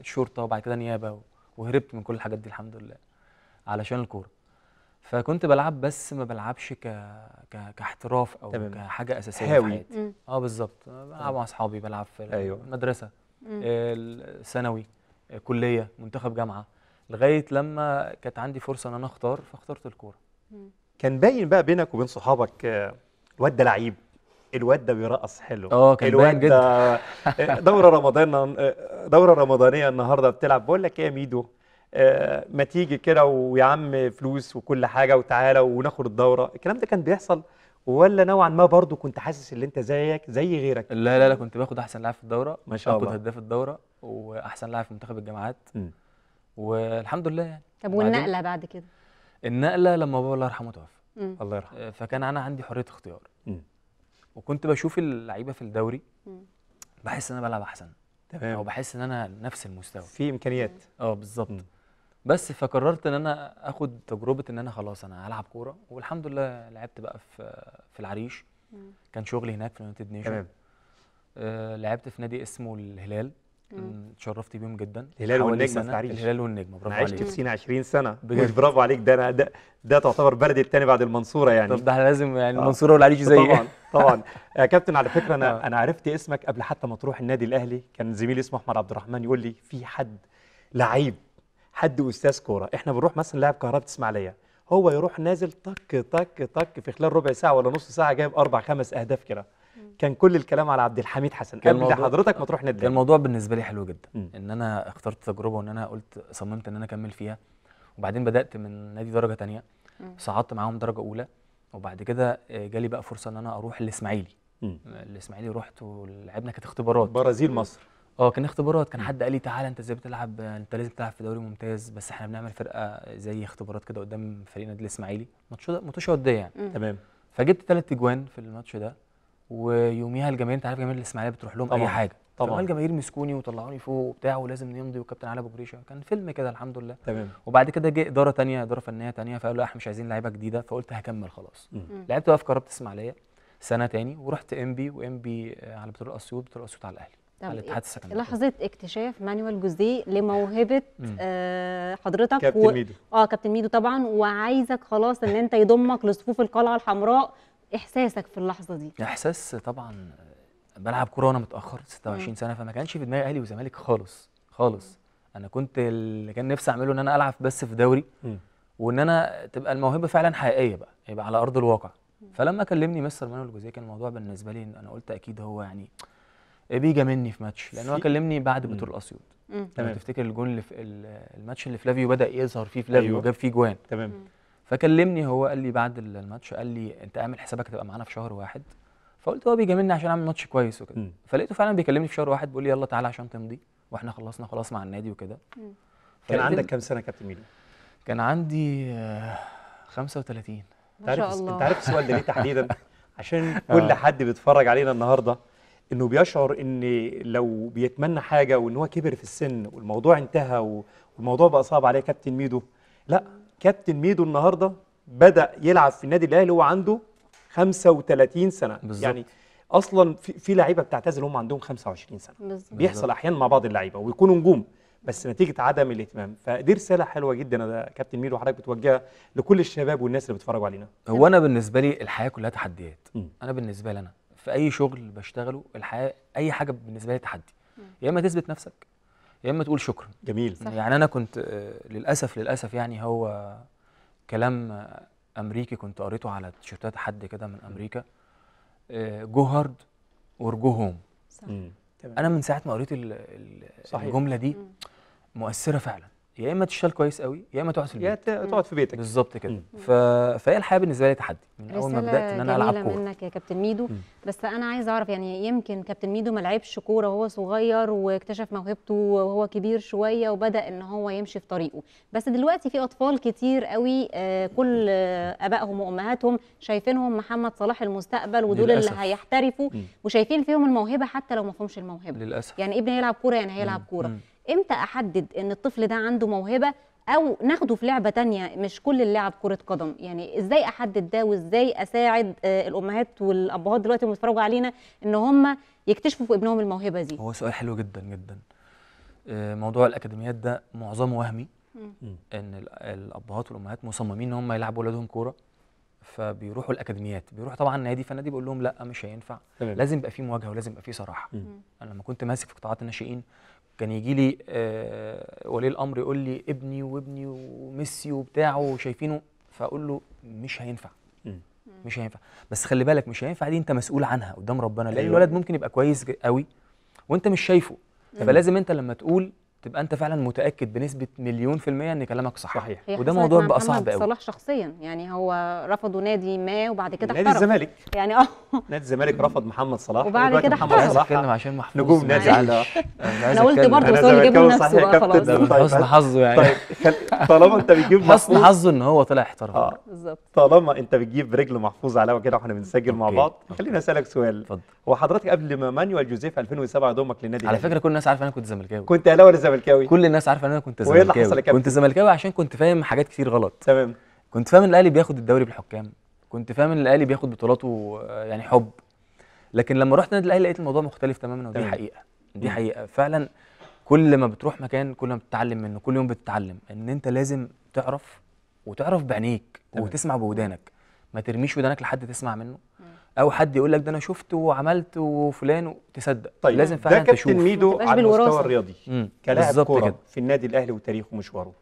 الشرطه وبعد كده نيابه وهربت من كل الحاجات دي الحمد لله علشان الكوره فكنت بلعب بس ما بلعبش ك... ك... كاحتراف او تمام. كحاجه اساسيه هاوي. في حياتي اه بالظبط بلعب مع اصحابي بلعب في أيوة. المدرسه آه، الثانوي كليه منتخب جامعه لغايه لما كانت عندي فرصه ان انا اختار فاخترت الكوره كان باين بقى بينك وبين صحابك آه، الواد ده لعيب الواد ده بيرقص حلو اه كان باين جدا آه، دوره رمضان آه، دوره رمضانيه النهارده بتلعب بقول لك ايه يا ميدو ما تيجي كده ويا عم فلوس وكل حاجه وتعالى وناخد الدوره الكلام ده كان بيحصل ولا نوعا ما برضو كنت حاسس ان انت زيك زي غيرك لا لا لا كنت باخد احسن لاعب في الدوره ما شاء الله هداف الدوره واحسن لاعب في منتخب الجامعات والحمد لله يعني طب والنقله بعد كده النقله لما بابا الله يرحمه توفى الله يرحمه آه، فكان انا عندي حريه اختيار م. وكنت بشوف اللعيبه في الدوري م. بحس ان انا بلعب احسن تمام او بحس ان انا نفس المستوى في امكانيات اه بالظبط بس فقررت ان انا اخد تجربه ان انا خلاص انا هلعب كوره والحمد لله لعبت بقى في في العريش مم. كان شغلي هناك في اليونايتد نيشن تمام آه لعبت في نادي اسمه الهلال اتشرفت بيهم جدا الهلال والنجم في العريش الهلال والنجم برافو عليك عشت في سينا 20 سنه مش برافو عليك ده انا ده, ده تعتبر بلدي الثاني بعد المنصوره يعني طب ده لازم يعني آه. المنصوره والعريش زي طبعا طبعا يا كابتن على فكره انا آه. انا عرفت اسمك قبل حتى ما تروح النادي الاهلي كان زميلي اسمه احمد عبد الرحمن يقول لي في حد لعيب حد واستاذ كوره احنا بنروح مثلا لاعب كهرباء الاسماعيليه هو يروح نازل طك طك طك في خلال ربع ساعه ولا نص ساعه جايب اربع خمس اهداف كده كان كل الكلام على عبد الحميد حسن قبل حضرتك ما تروح نادي الموضوع بالنسبه لي حلو جدا م. ان انا اخترت تجربه وان انا قلت صممت ان انا اكمل فيها وبعدين بدات من نادي درجه ثانيه صعدت معاهم درجه اولى وبعد كده آه، جالي بقى فرصه ان انا اروح الاسماعيلي الاسماعيلي رحت ولعبنا كانت اختبارات برازيل مصر اه كان اختبارات كان حد قال لي تعالى انت ازاي بتلعب انت لازم تلعب في دوري ممتاز بس احنا بنعمل فرقه زي اختبارات كده قدام فريق نادي الاسماعيلي ماتش ماتش وديه يعني تمام فجبت ثلاث اجوان في الماتش ده ويوميها الجماهير انت عارف جماهير الاسماعيليه بتروح لهم طبعا. اي حاجه طبعا الجماهير مسكوني وطلعوني فوق وبتاع ولازم نمضي وكابتن علي ابو جريشه كان فيلم كده الحمد لله تمام وبعد كده جه اداره ثانيه اداره فنيه ثانيه فقالوا لا احنا مش عايزين لعيبه جديده فقلت هكمل خلاص لعبت بقى في قرابه الاسماعيليه سنه ثاني ورحت ام بي وام بي على بترول اسيوط بترول اسيوط على الاهلي الاتحاد إيه، السكندري لحظه اكتشاف مانويل جوزيه لموهبه آه حضرتك كابتن و... ميدو اه كابتن ميدو طبعا وعايزك خلاص ان انت يضمك لصفوف القلعه الحمراء احساسك في اللحظه دي احساس طبعا بلعب كوره وانا متاخر 26 سنه فما كانش في دماغي اهلي وزمالك خالص خالص انا كنت اللي كان نفسي اعمله ان انا العب بس في دوري وان انا تبقى الموهبه فعلا حقيقيه بقى يبقى على ارض الواقع فلما كلمني مستر مانويل جوزيه كان الموضوع بالنسبه لي انا قلت اكيد هو يعني بيجا مني في ماتش لان هو كلمني بعد بطوله الاسيوط لما تفتكر الجون اللي في الماتش اللي فلافيو بدا يظهر فيه فلافيو أيوة. وجاب فيه جوان تمام فكلمني هو قال لي بعد الماتش قال لي انت اعمل حسابك تبقى معانا في شهر واحد فقلت هو مني عشان اعمل ماتش كويس وكده فلقيته فعلا بيكلمني في شهر واحد بيقول لي يلا تعالى عشان تمضي واحنا خلصنا خلاص مع النادي وكده كان عندك كام سنه كابتن ميدو؟ كان عندي 35 آه، ما شاء الله انت عارف السؤال ده ليه تحديدا؟ عشان كل آه. حد بيتفرج علينا النهارده انه بيشعر ان لو بيتمنى حاجه وان هو كبر في السن والموضوع انتهى والموضوع بقى صعب عليه كابتن ميدو لا كابتن ميدو النهارده بدا يلعب في النادي الاهلي وهو عنده 35 سنه بالزبط. يعني اصلا في, في لعيبه بتعتزل هم عندهم 25 سنه بالزبط. بيحصل احيانا مع بعض اللعيبه وبيكونوا نجوم بس نتيجه عدم الاهتمام فدي رساله حلوه جدا يا كابتن ميدو حضرتك بتوجهها لكل الشباب والناس اللي بيتفرجوا علينا هو انا بالنسبه لي الحياه كلها تحديات م. انا بالنسبه لي انا في اي شغل بشتغله الحياه اي حاجه بالنسبه لي تحدي يا اما تثبت نفسك يا اما تقول شكرا جميل صح. يعني انا كنت آه، للاسف للاسف يعني هو كلام امريكي كنت قريته على تيشيرتات حد كده من امريكا جو هارد اور جو هوم انا من ساعه ما قريت الجمله دي مؤثره فعلا يا اما تشتغل كويس قوي يا اما تقعد في البيت يا تقعد في بيتك بالظبط كده ف... فهي الحياه بالنسبه لي تحدي من اول ما بدات ان انا العب كوره منك يا كابتن ميدو م. بس انا عايز اعرف يعني يمكن كابتن ميدو ما لعبش كوره وهو صغير واكتشف موهبته وهو كبير شويه وبدا ان هو يمشي في طريقه بس دلوقتي في اطفال كتير قوي آه، كل ابائهم وامهاتهم شايفينهم محمد صلاح المستقبل ودول للأسف. اللي هيحترفوا وشايفين فيهم الموهبه حتى لو ما فيهمش الموهبه للاسف يعني ابني يلعب كوره يعني هيلعب كوره امتى احدد ان الطفل ده عنده موهبه او ناخده في لعبه تانية مش كل اللعب كره قدم يعني ازاي احدد ده وازاي اساعد آه، الامهات والابهات دلوقتي اللي علينا ان هم يكتشفوا في ابنهم الموهبه دي هو سؤال حلو جدا جدا آه، موضوع الاكاديميات ده معظمه وهمي ان الابهات والامهات مصممين ان هم يلعبوا اولادهم كوره فبيروحوا الاكاديميات بيروحوا طبعا نادي فالنادي بيقول لهم لا مش هينفع لازم يبقى في مواجهه ولازم يبقى في صراحه انا لما كنت ماسك في قطاعات الناشئين كان يجي لي آه، ولي الامر يقول لي ابني وابني وميسي وبتاعه وشايفينه فاقول له مش هينفع مش هينفع بس خلي بالك مش هينفع دي انت مسؤول عنها قدام ربنا لان أيوة. الولد ممكن يبقى كويس قوي وانت مش شايفه فلازم انت لما تقول تبقى انت فعلا متاكد بنسبه مليون في الميه ان كلامك صح صحيح وده موضوع بقى صعب قوي صلاح شخصيا يعني هو رفضوا نادي ما وبعد كده نادي الزمالك يعني اه نادي الزمالك رفض محمد صلاح وبعد كده محمد صلاح اتكلم عشان محفوظ نجوم نادي على انا قلت برضه بس هو اللي جابه نفسه بقى طيب، خلاص طيب، حسن حظه يعني طيب طالما انت بتجيب حسن حظه ان هو طلع احترف اه بالظبط طالما انت بتجيب رجل محفوظ على كده واحنا بنسجل مع بعض خليني اسالك سؤال اتفضل هو حضرتك قبل ما مانويل جوزيف 2007 ضمك للنادي على فكره كل الناس عارفه انا كنت زملكاوي كنت اهلاوي زملكاوي كل الناس عارفه ان انا كنت زملكاوي كنت زملكاوي عشان كنت فاهم حاجات كتير غلط تمام كنت فاهم ان الاهلي بياخد الدوري بالحكام كنت فاهم ان الاهلي بياخد بطولاته يعني حب لكن لما رحت النادي الاهلي لقيت الموضوع مختلف تماما ودي تمام. حقيقه دي حقيقه فعلا كل ما بتروح مكان كل ما بتتعلم منه كل يوم بتتعلم ان انت لازم تعرف وتعرف بعينيك وتسمع بودانك ما ترميش ودانك لحد تسمع منه او حد يقول لك ده انا شفته وعملت وفلان تصدق طيب لازم فعلا ده تشوف ده كابتن ميدو على المستوى الرياضي كلاعب كوره في النادي الاهلي وتاريخه ومشواره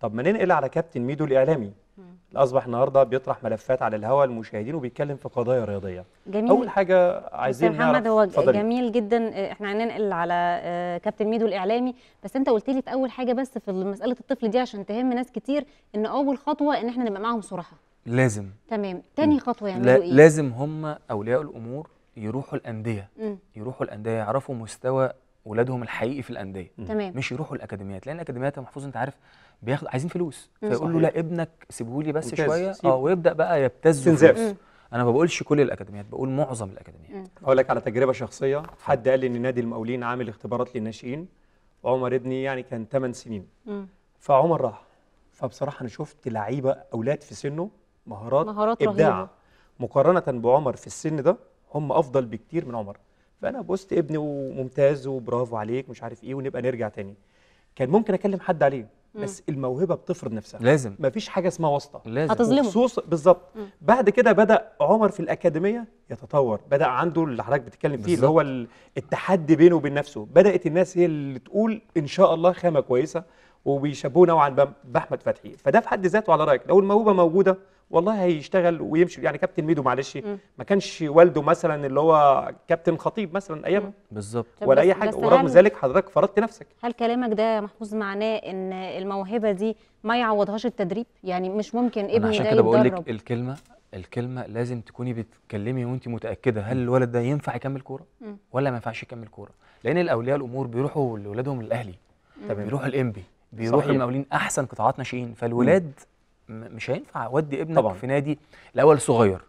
طب ما ننقل على كابتن ميدو الاعلامي اللي اصبح النهارده بيطرح ملفات على الهواء المشاهدين وبيتكلم في قضايا رياضيه جميل اول حاجه عايزين نعرف محمد هو فضل. جميل جدا آه، احنا هننقل على آه، كابتن ميدو الاعلامي بس انت قلت لي في اول حاجه بس في مساله الطفل دي عشان تهم ناس كتير ان اول خطوه ان احنا نبقى معاهم صراحه لازم تمام تاني خطوه يعملوا لا ايه لازم هم اولياء الامور يروحوا الانديه م. يروحوا الانديه يعرفوا مستوى ولادهم الحقيقي في الانديه تمام مش يروحوا الاكاديميات لان الاكاديميات يا محفوظ انت عارف بياخد عايزين فلوس فيقول له لا ابنك سيبه لي بس شويه اه ويبدا بقى يبتز فلوس انا ما بقولش كل الاكاديميات بقول معظم الاكاديميات اقول لك على تجربه شخصيه حد قال لي ان نادي المقاولين عامل اختبارات للناشئين وعمر ابني يعني كان 8 سنين م. فعمر راح فبصراحه انا شفت لعيبه اولاد في سنه مهارات, مهارات ابداع رهيبة. مقارنه بعمر في السن ده هم افضل بكتير من عمر فانا بوست ابني وممتاز وبرافو عليك مش عارف ايه ونبقى نرجع تاني كان ممكن اكلم حد عليه بس مم. الموهبه بتفرض نفسها لازم مفيش حاجه اسمها واسطه لازم هتظلمه خصوصا بالظبط بعد كده بدا عمر في الاكاديميه يتطور بدا عنده اللي حضرتك بتتكلم فيه بالزبط. اللي هو التحدي بينه وبين نفسه بدات الناس هي اللي تقول ان شاء الله خامه كويسه وبيشبهوه نوعا ما باحمد فتحي فده في حد ذاته على رايك لو الموهبه موجوده والله هيشتغل ويمشي يعني كابتن ميدو معلش م. ما كانش والده مثلا اللي هو كابتن خطيب مثلا ايام بالظبط ولا اي حاجه ورغم ذلك حضرتك فرضت نفسك هل كلامك ده محفوظ معناه ان الموهبه دي ما يعوضهاش التدريب يعني مش ممكن ابني ده عشان كده بقول لك الكلمه الكلمه لازم تكوني بتتكلمي وانت متاكده هل الولد ده ينفع يكمل كوره ولا ما ينفعش يكمل كوره لان الاولياء الامور بيروحوا لاولادهم الاهلي طب بيروحوا الانبي بيروحوا المقاولين احسن قطاعات ناشئين فالولاد مش هينفع اودي ابنك طبعا. في نادي الاول صغير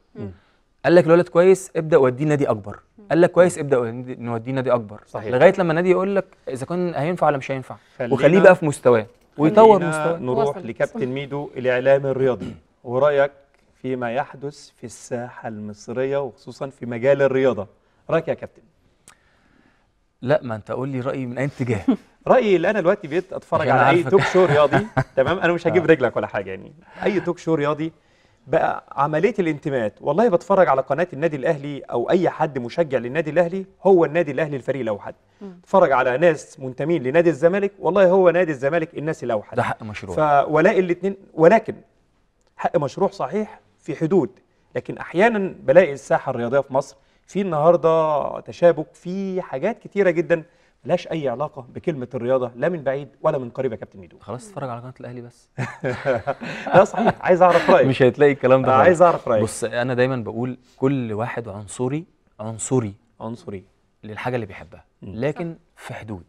قال لك الولد كويس ابدا وديه نادي اكبر قال لك كويس ابدا نوديه نادي اكبر صحيح. لغايه لما النادي يقول لك اذا كان هينفع ولا مش هينفع وخليه بقى في مستواه ويطور مستواه نروح وصلت. لكابتن ميدو الاعلامي الرياضي ورايك فيما يحدث في الساحه المصريه وخصوصا في مجال الرياضه رايك يا كابتن لا ما انت قول لي رايي من اي اتجاه رايي اللي انا دلوقتي بقيت اتفرج على اي توك شو رياضي تمام انا مش هجيب آه. رجلك ولا حاجه يعني اي توك شو رياضي بقى عمليه الانتماءات والله بتفرج على قناه النادي الاهلي او اي حد مشجع للنادي الاهلي هو النادي الاهلي الفريق الاوحد اتفرج على ناس منتمين لنادي الزمالك والله هو نادي الزمالك الناس الاوحد ده حق مشروع فولاء الاثنين ولكن حق مشروع صحيح في حدود لكن احيانا بلاقي الساحه الرياضيه في مصر في النهارده تشابك في حاجات كتيره جدا ملهاش اي علاقه بكلمه الرياضه لا من بعيد ولا من قريب يا كابتن ميدو خلاص اتفرج على قناه الاهلي بس لا صحيح عايز اعرف رايك مش هتلاقي الكلام ده عايز اعرف رايك بص انا دايما بقول كل واحد عنصري عنصري عنصري للحاجه اللي بيحبها لكن في حدود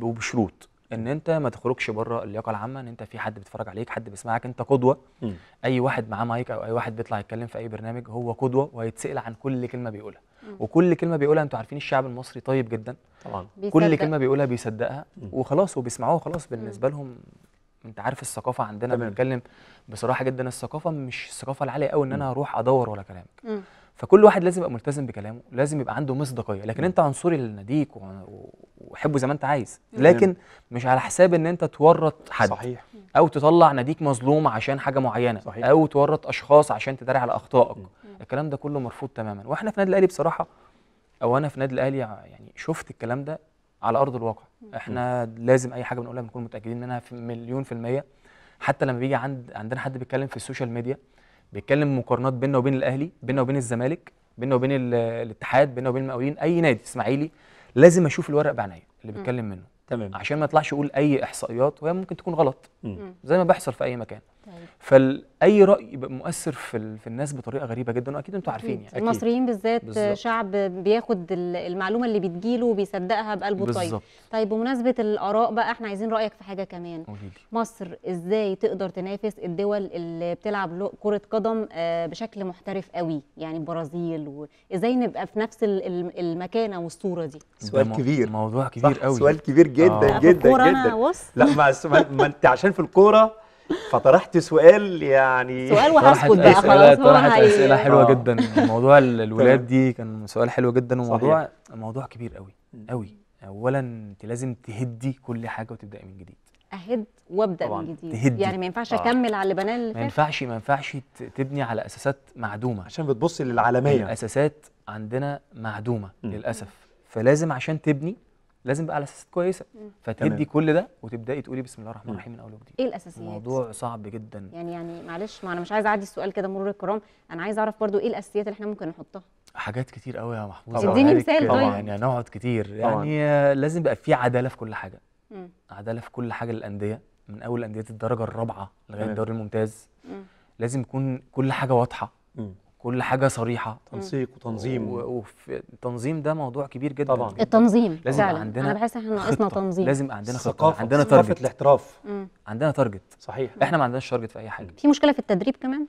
وبشروط ان انت ما تخرجش بره اللياقه العامه ان انت في حد بيتفرج عليك حد بيسمعك انت قدوه م. اي واحد معاه مايك او اي واحد بيطلع يتكلم في اي برنامج هو قدوه وهيتسال عن كل كلمه بيقولها وكل كلمه بيقولها انتوا عارفين الشعب المصري طيب جدا طبعا بيصدق. كل كلمه بيقولها بيصدقها م. وخلاص وبيسمعوها خلاص بالنسبه لهم انت عارف الثقافه عندنا بنتكلم بصراحه جدا الثقافه مش الثقافه العاليه قوي ان انا اروح ادور ولا كلامك فكل واحد لازم يبقى ملتزم بكلامه لازم يبقى عنده مصداقيه لكن انت عنصري لناديك وحبه زي ما انت عايز لكن مش على حساب ان انت تورط حد صحيح او تطلع ناديك مظلوم عشان حاجه معينه صحيح. او تورط اشخاص عشان تداري على اخطائك الكلام ده كله مرفوض تماما واحنا في النادي الاهلي بصراحه او انا في النادي الاهلي يعني شفت الكلام ده على ارض الواقع احنا لازم اي حاجه بنقولها بنكون متاكدين منها في مليون في الميه حتى لما بيجي عند عندنا حد بيتكلم في السوشيال ميديا بيتكلم مقارنات بيننا وبين الاهلي بيننا وبين الزمالك بيننا وبين الاتحاد بيننا وبين المقاولين اي نادي اسماعيلي لازم اشوف الورق بعناية اللي بيتكلم منه تمام عشان ما اطلعش اقول اي احصائيات وهي ممكن تكون غلط زي ما بيحصل في اي مكان طيب. فاي راي بيبقى مؤثر في, في الناس بطريقه غريبه جدا واكيد انتم عارفين يعني المصريين بالذات بالزبط. شعب بياخد المعلومه اللي بتجيله وبيصدقها بقلبه بالزبط. طيب طيب بمناسبه الاراء بقى احنا عايزين رايك في حاجه كمان قوليلي. مصر ازاي تقدر تنافس الدول اللي بتلعب كره قدم آه، بشكل محترف قوي يعني البرازيل وازاي نبقى في نفس المكانه والصوره دي سؤال كبير موضوع كبير قوي سؤال كبير جدا آه. جدا جدا لا ما, ما انت عشان في الكوره فطرحت سؤال يعني سؤال وهسكت بقى خلاص طرحت اسئله حلوه آه. جدا موضوع الولاد دي كان سؤال حلو جدا وموضوع موضوع كبير قوي قوي اولا انت لازم تهدي كل حاجه وتبداي من جديد اهد وابدا من جديد تهدي. يعني ما ينفعش آه. اكمل على اللي بناه اللي ما ينفعش ما ينفعش تبني على اساسات معدومه عشان بتبص للعالميه الاساسات عندنا معدومه م. للاسف فلازم عشان تبني لازم بقى على اساسات كويسه فتدي تمام. كل ده وتبداي تقولي بسم الله الرحمن الرحيم من اول وجديد ايه الاساسيات موضوع صعب جدا يعني يعني معلش ما انا مش عايز اعدي السؤال كده مرور الكرام انا عايز اعرف برضو ايه الاساسيات اللي احنا ممكن نحطها حاجات كتير قوي يا محمود اديني مثال طبعا يعني هنقعد كتير يعني طبعاً. لازم يبقى في عداله في كل حاجه مم. عداله في كل حاجه للانديه من اول انديه الدرجه الرابعه لغايه الدوري الممتاز مم. لازم يكون كل حاجه واضحه مم. كل حاجه صريحه تنسيق وتنظيم والتنظيم ده موضوع كبير جدا طبعا التنظيم لازم فعلا. عندنا انا بحس احنا ناقصنا تنظيم لازم عندنا ثقافه عندنا ثقافه الاحتراف عندنا تارجت صحيح احنا ما عندناش تارجت في اي حاجه في مشكله في التدريب كمان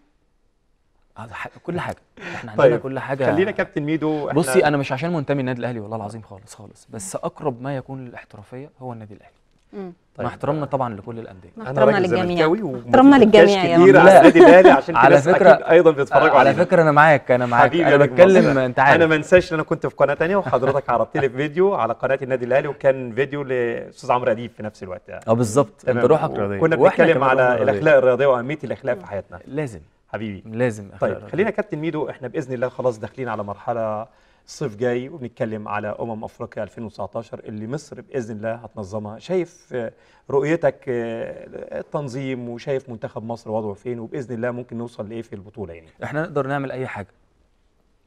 آه، كل حاجه احنا عندنا طيب. كل حاجه خلينا كابتن ميدو احنا بصي انا مش عشان منتمي للنادي الاهلي والله العظيم خالص خالص بس اقرب ما يكون للاحترافيه هو النادي الاهلي طيب. مع احترامنا طبعا لكل الانديه انا للجميع زملكاوي احترامنا للجميع رب على النادي الاهلي عشان على فكره ايضا بيتفرجوا علينا على فكره انا معاك انا معاك حبيبي انا بتكلم انت عارف انا ما انساش ان انا كنت في قناه ثانيه وحضرتك عرضت لي فيديو على قناه النادي الاهلي وكان فيديو لاستاذ عمرو اديب في نفس الوقت يعني. اه بالظبط انت روحك رياضيه كنا بنتكلم على الاخلاق الرياضيه واهميه الاخلاق في حياتنا لازم حبيبي لازم طيب خلينا كابتن ميدو احنا باذن الله خلاص داخلين على مرحله صيف جاي وبنتكلم على أمم أفريقيا 2019 اللي مصر بإذن الله هتنظمها شايف آه، رؤيتك آه، التنظيم وشايف منتخب مصر وضعه فين وبإذن الله ممكن نوصل لإيه في البطولة يعني احنا نقدر نعمل أي حاجة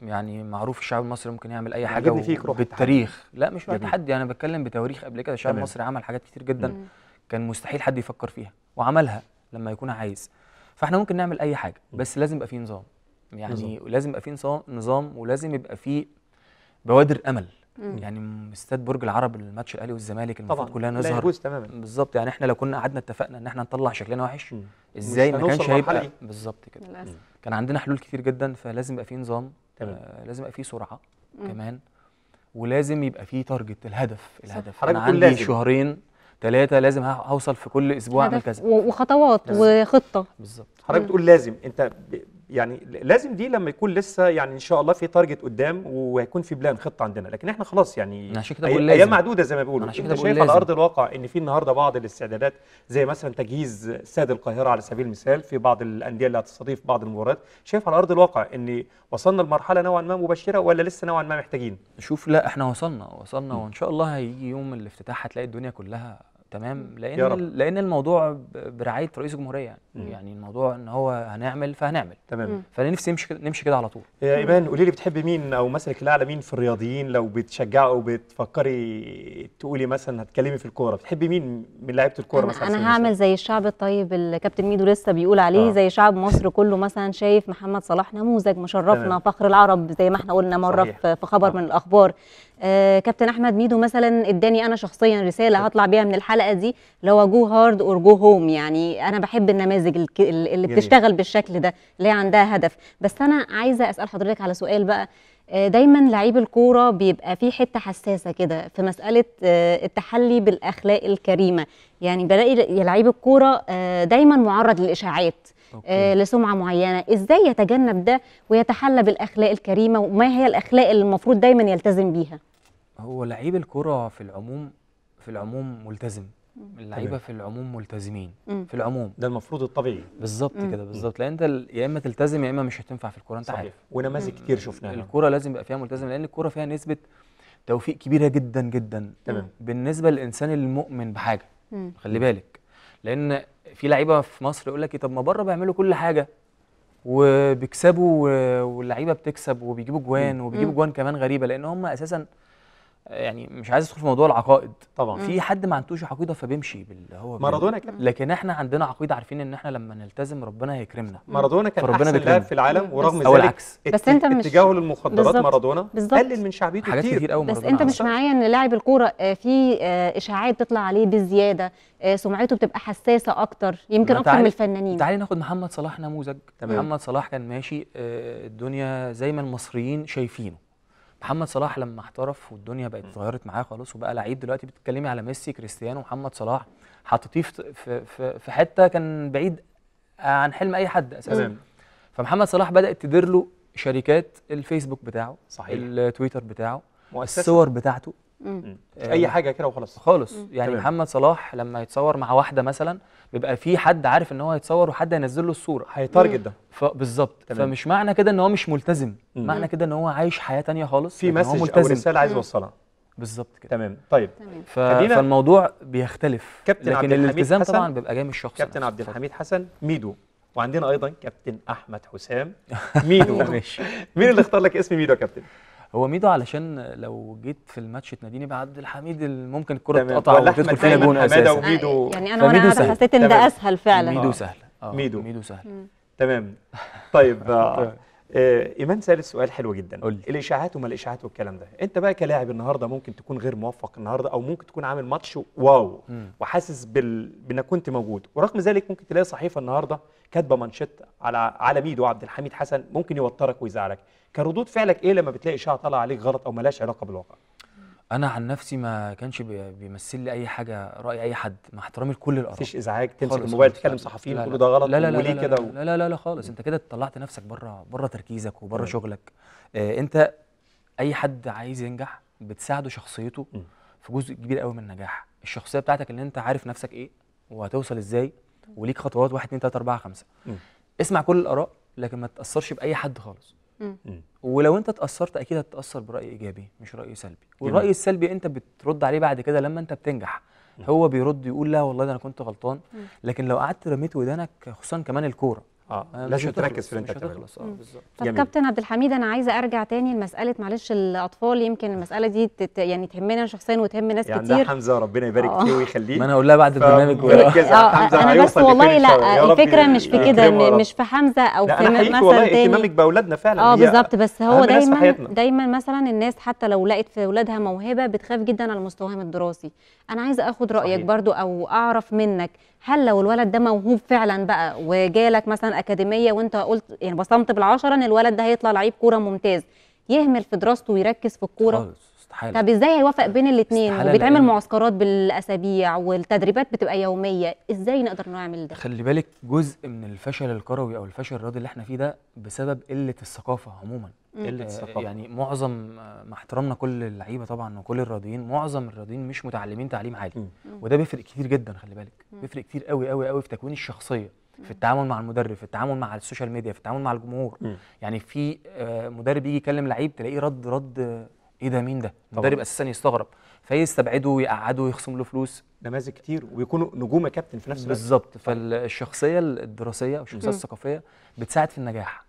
يعني معروف الشعب المصري ممكن يعمل اي حاجه فيك روح بالتاريخ لا مش روح تحدي انا بتكلم بتواريخ قبل كده الشعب المصري عمل حاجات كتير جدا مم. كان مستحيل حد يفكر فيها وعملها لما يكون عايز فاحنا ممكن نعمل اي حاجه بس لازم يبقى في نظام يعني نظام. لازم يبقى في نظام ولازم يبقى في بوادر امل مم. يعني استاد برج العرب الماتش الاهلي والزمالك المفروض كلنا نظهر بالظبط يعني احنا لو كنا قعدنا اتفقنا ان احنا نطلع شكلنا وحش مم. ازاي ما كانش هيبقى بالظبط كده كان عندنا حلول كتير جدا فلازم يبقى في نظام آه لازم يبقى في سرعه مم. كمان ولازم يبقى في تارجت الهدف الهدف انا عندي لازم. شهرين ثلاثه لازم هوصل في كل اسبوع اعمل كذا وخطوات وخطه بالظبط حضرتك بتقول لازم انت يعني لازم دي لما يكون لسه يعني ان شاء الله في تارجت قدام وهيكون في بلان خطه عندنا لكن احنا خلاص يعني عشان كده ايام معدوده زي ما بيقولوا انا شايف على ارض الواقع ان في النهارده بعض الاستعدادات زي مثلا تجهيز استاد القاهره على سبيل المثال في بعض الانديه اللي هتستضيف بعض المباريات شايف على ارض الواقع ان وصلنا لمرحله نوعا ما مبشره ولا لسه نوعا ما محتاجين شوف لا احنا وصلنا وصلنا وان شاء الله هيجي يوم الافتتاح هتلاقي الدنيا كلها تمام لان لان الموضوع برعايه رئيس الجمهوريه يعني, مم. يعني الموضوع ان هو هنعمل فهنعمل تمام فنفسي نمشي كده نمشي كده على طول يا ايمان قولي لي بتحبي مين او مثلك الاعلى مين في الرياضيين لو بتشجعي او بتفكري تقولي مثلا هتكلمي في الكوره بتحبي مين من لعيبه الكوره مثلا انا هعمل زي الشعب الطيب الكابتن ميدو لسه بيقول عليه آه. زي شعب مصر كله مثلا شايف محمد صلاح نموذج مشرفنا تمام. فخر العرب زي ما احنا قلنا مره صحيح. في خبر آه. من الاخبار آه، كابتن احمد ميدو مثلا اداني انا شخصيا رساله هطلع بيها من الحلقه دي اللي هو جو هارد اور جو هوم يعني انا بحب النماذج اللي بتشتغل بالشكل ده اللي هي عندها هدف بس انا عايزه اسال حضرتك على سؤال بقى آه، دايما لعيب الكوره بيبقى في حته حساسه كده في مساله آه، التحلي بالاخلاق الكريمه يعني بلاقي لعيب الكوره دايما معرض للاشاعات آه لسمعه معينه ازاي يتجنب ده ويتحلى بالاخلاق الكريمه وما هي الاخلاق اللي المفروض دايما يلتزم بيها هو لعيب الكره في العموم في العموم ملتزم اللعيبه في العموم ملتزمين مم. في العموم ده المفروض الطبيعي بالظبط كده بالظبط لان انت يا اما تلتزم يا اما مش هتنفع في الكوره انت صحيح. عارف ونماذج كتير شفناها الكوره لازم يبقى فيها ملتزم لان الكوره فيها نسبه توفيق كبيره جدا جدا تمام بالنسبه للانسان المؤمن بحاجه مم. خلي بالك لان في لعيبه في مصر يقول لك إيه، طب ما بره بيعملوا كل حاجه وبيكسبوا واللعيبه بتكسب وبيجيبوا جوان وبيجيبوا جوان كمان غريبه لان هم اساسا يعني مش عايز ادخل في موضوع العقائد طبعا في حد ما عندوش عقيده فبيمشي باللي هو مارادونا كده لكن احنا عندنا عقيده عارفين ان احنا لما نلتزم ربنا هيكرمنا مارادونا كان ربنا احسن لاعب في العالم ورغم ذلك او العكس بس انت مش اتجاهه للمخدرات مارادونا قلل من شعبيته حاجات كتير قوي بس انت مش معايا ان لاعب الكوره آه، في آه، اشاعات تطلع عليه بزياده آه، سمعته بتبقى حساسه اكتر يمكن اكتر من الفنانين تعالي ناخد محمد صلاح نموذج محمد صلاح كان ماشي الدنيا زي ما المصريين شايفينه محمد صلاح لما احترف والدنيا بقت اتغيرت معاه خالص وبقى لعيب دلوقتي بتتكلمي على ميسي كريستيانو ومحمد صلاح حاططيه في في في حته كان بعيد عن حلم اي حد اساسا فمحمد صلاح بدات تدير له شركات الفيسبوك بتاعه صحيح التويتر بتاعه مؤسسة. الصور بتاعته مم. آه، اي حاجه كده وخلاص خالص يعني تمام. محمد صلاح لما يتصور مع واحده مثلا بيبقى في حد عارف ان هو هيتصور وحد هينزل له الصوره هيتارجت ده بالظبط فمش معنى كده ان هو مش ملتزم مم. معنى كده ان هو عايش حياه تانية خالص في مسج او رساله عايز يوصلها بالظبط كده تمام طيب ف... فالموضوع بيختلف كابتن لكن عبد الالتزام طبعا بيبقى جاي من الشخص كابتن عبد الحميد حسن ميدو وعندنا ايضا كابتن احمد حسام ميدو مين اللي اختار لك اسم ميدو يا كابتن هو ميدو علشان لو جيت في الماتش تناديني بعبد الحميد ممكن الكره تتقطع وتدخل فينا جون اساسا آه، يعني انا وانا قاعده حسيت ان ده اسهل فعلا ميدو سهل آه، ميدو ميدو سهل تمام طيب آه، ايمان سال سؤال حلو جدا قول الاشاعات وما الاشاعات والكلام ده انت بقى كلاعب النهارده ممكن تكون غير موفق النهارده او ممكن تكون عامل ماتش واو م. وحاسس بال... بانك كنت موجود ورغم ذلك ممكن تلاقي صحيفه النهارده كاتبه مانشيت على على ميدو عبد الحميد حسن ممكن يوترك ويزعلك كردود فعلك ايه لما بتلاقي اشاعه طالعه عليك غلط او ملاش علاقه بالواقع انا عن نفسي ما كانش بيمثل لي اي حاجه راي اي حد مع احترامي لكل الاراء مفيش ازعاج تمسك الموبايل تكلم صحفيين لا، ده غلط لا لا لا وليه كده لا لا لا, لا خالص انت كده طلعت نفسك بره بره تركيزك وبره شغلك آه انت اي حد عايز ينجح بتساعده شخصيته في جزء كبير قوي من النجاح الشخصيه بتاعتك اللي انت عارف نفسك ايه وهتوصل ازاي وليك خطوات 1 2 3 4 5 اسمع كل الاراء لكن ما تتاثرش باي حد خالص ولو انت اتاثرت اكيد هتتاثر براي ايجابي مش راي سلبي والراي السلبي انت بترد عليه بعد كده لما انت بتنجح هو بيرد يقول لا والله ده انا كنت غلطان لكن لو قعدت رميت ودانك خصوصا كمان الكوره اه لازم تركز في اللي انت بتعمله اه بالظبط طب كابتن عبد الحميد انا عايزه ارجع تاني لمساله معلش الاطفال يمكن المساله دي تت يعني تهمنا شخصيا وتهم ناس يعني كتير يعني حمزه ربنا يبارك آه. فيه ويخليه ما انا هقول لها بعد البرنامج حمزه آه، آه، انا بس والله لا الفكره مش في كده مش في حمزه او في مثلا والله اهتمامك باولادنا فعلا اه بالظبط بس هو دايما دايما مثلا الناس حتى لو لقت في اولادها موهبه بتخاف جدا على مستواهم الدراسي انا عايزه اخد رايك برضو او اعرف منك هل لو الولد ده موهوب فعلا بقى وجالك مثلا اكاديميه وانت قلت يعني بصمت بالعشره ان الولد ده هيطلع لعيب كوره ممتاز يهمل في دراسته ويركز في الكوره خالص استحاله طب ازاي هيوافق بين الاثنين وبيتعمل معسكرات بالاسابيع والتدريبات بتبقى يوميه ازاي نقدر نعمل ده خلي بالك جزء من الفشل الكروي او الفشل الرياضي اللي احنا فيه ده بسبب قله الثقافه عموما قله الثقافه يعني معظم مع احترامنا كل اللعيبه طبعا وكل الرياضيين معظم الرياضيين مش متعلمين تعليم عالي مم. وده بيفرق كتير جدا خلي بالك بيفرق كتير قوي قوي قوي في تكوين الشخصيه في التعامل مع المدرب في التعامل مع السوشيال ميديا في التعامل مع الجمهور م. يعني في آه، مدرب يجي يكلم لعيب تلاقيه رد رد ايه ده مين ده المدرب اساسا يستغرب فيستبعده ويقعده ويخصم له فلوس نماذج كتير ويكونوا نجوم كابتن في نفس الوقت بالظبط طيب. فالشخصيه الدراسيه او الشخصيه الثقافيه بتساعد في النجاح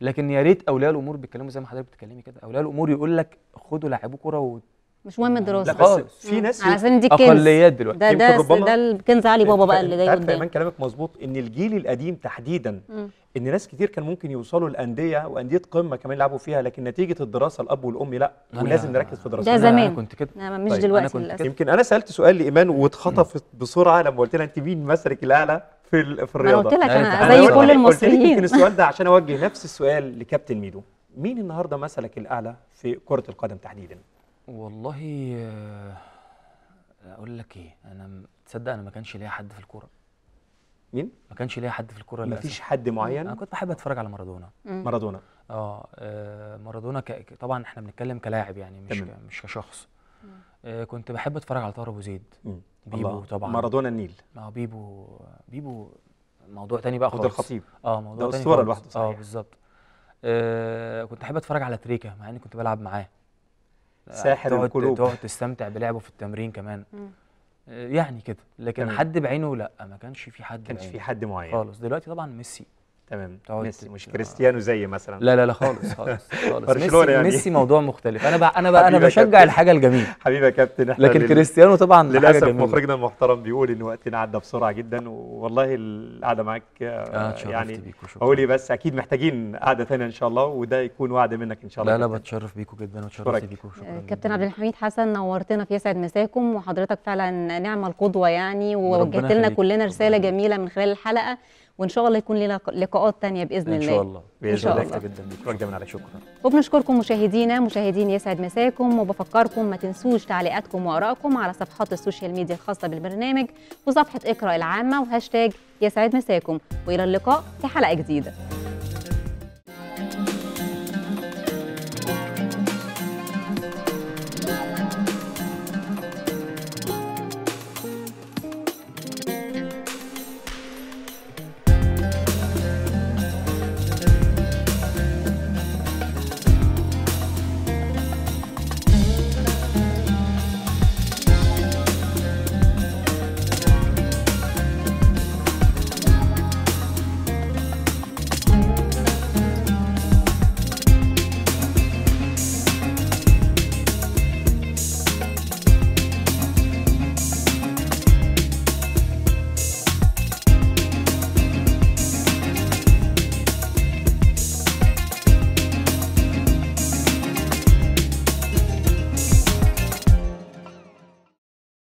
لكن يا ريت اولياء الامور بيتكلموا زي ما حضرتك بتتكلمي كده اولياء الامور يقول لك خدوا لاعبوا كره مش مهم الدراسه لا خالص في ناس على سبيل دي اقليات دلوقتي ده ده ده الكنز علي بابا بقى اللي جاي قدام كمان كلامك مظبوط ان الجيل القديم تحديدا مم. ان ناس كتير كان ممكن يوصلوا الانديه وانديه قمه كمان يلعبوا فيها لكن نتيجه الدراسه الاب والام لا ولازم نركز في دراستنا ده زمان كنت كده مش طيب، دلوقتي أنا كنت يمكن انا سالت سؤال لايمان واتخطفت بسرعه لما قلت لها انت مين مسرك الاعلى في في الرياضه قلت لك انا زي كل المصريين يمكن السؤال ده عشان اوجه نفس السؤال لكابتن ميدو مين النهارده مسلك الاعلى في كره القدم تحديدا والله آه، اقول لك ايه انا تصدق انا ما كانش ليا حد في الكوره مين ما كانش ليا حد في الكوره ما فيش حد معين انا كنت بحب اتفرج على مارادونا مارادونا اه, آه، مارادونا ك... طبعا احنا بنتكلم كلاعب يعني مش ك... مش كشخص آه كنت بحب اتفرج على طاهر ابو زيد بيبو طبعا مارادونا النيل اه بيبو بيبو موضوع تاني بقى خالص الخطيب اه موضوع ده تاني اسطوره لوحده صحيح اه بالظبط آه كنت احب اتفرج على تريكا مع اني كنت بلعب معاه ساحر القلوب تقعد تستمتع بلعبه في التمرين كمان مم. يعني كده لكن مم. حد بعينه لا ما كانش في حد كانش بعينه. في حد معين خالص دلوقتي طبعا ميسي تمام ميسي مش كريستيانو زي مثلا لا لا لا خالص خالص خالص ميسي يعني. ميسي موضوع مختلف انا بقى انا بقى انا بشجع كابتن. الحاجه الجميله حبيبي يا كابتن احنا لكن كريستيانو طبعا للاسف مخرجنا المحترم بيقول ان وقتنا عدى بسرعه جدا والله القعده معاك آه, آه، يعني اقول بس اكيد محتاجين قعده ثانيه ان شاء الله وده يكون وعد منك ان شاء الله لا لا بتشرف بيكم جدا وتشرفت بيكم شكرا آه، كابتن عبد الحميد حسن نورتنا في يسعد مساكم وحضرتك فعلا نعمه القدوه يعني ووجهت لنا كلنا رساله جميله من خلال الحلقه وان شاء الله يكون لنا لقاءات ثانيه باذن الله ان شاء الله باذن الله كتير جدا بشكرك جدا شكرا وبنشكركم مشاهدينا مشاهدين يسعد مساكم وبفكركم ما تنسوش تعليقاتكم وارائكم على صفحات السوشيال ميديا الخاصه بالبرنامج وصفحه اقرا العامه وهاشتاج يسعد مساكم والى اللقاء في حلقه جديده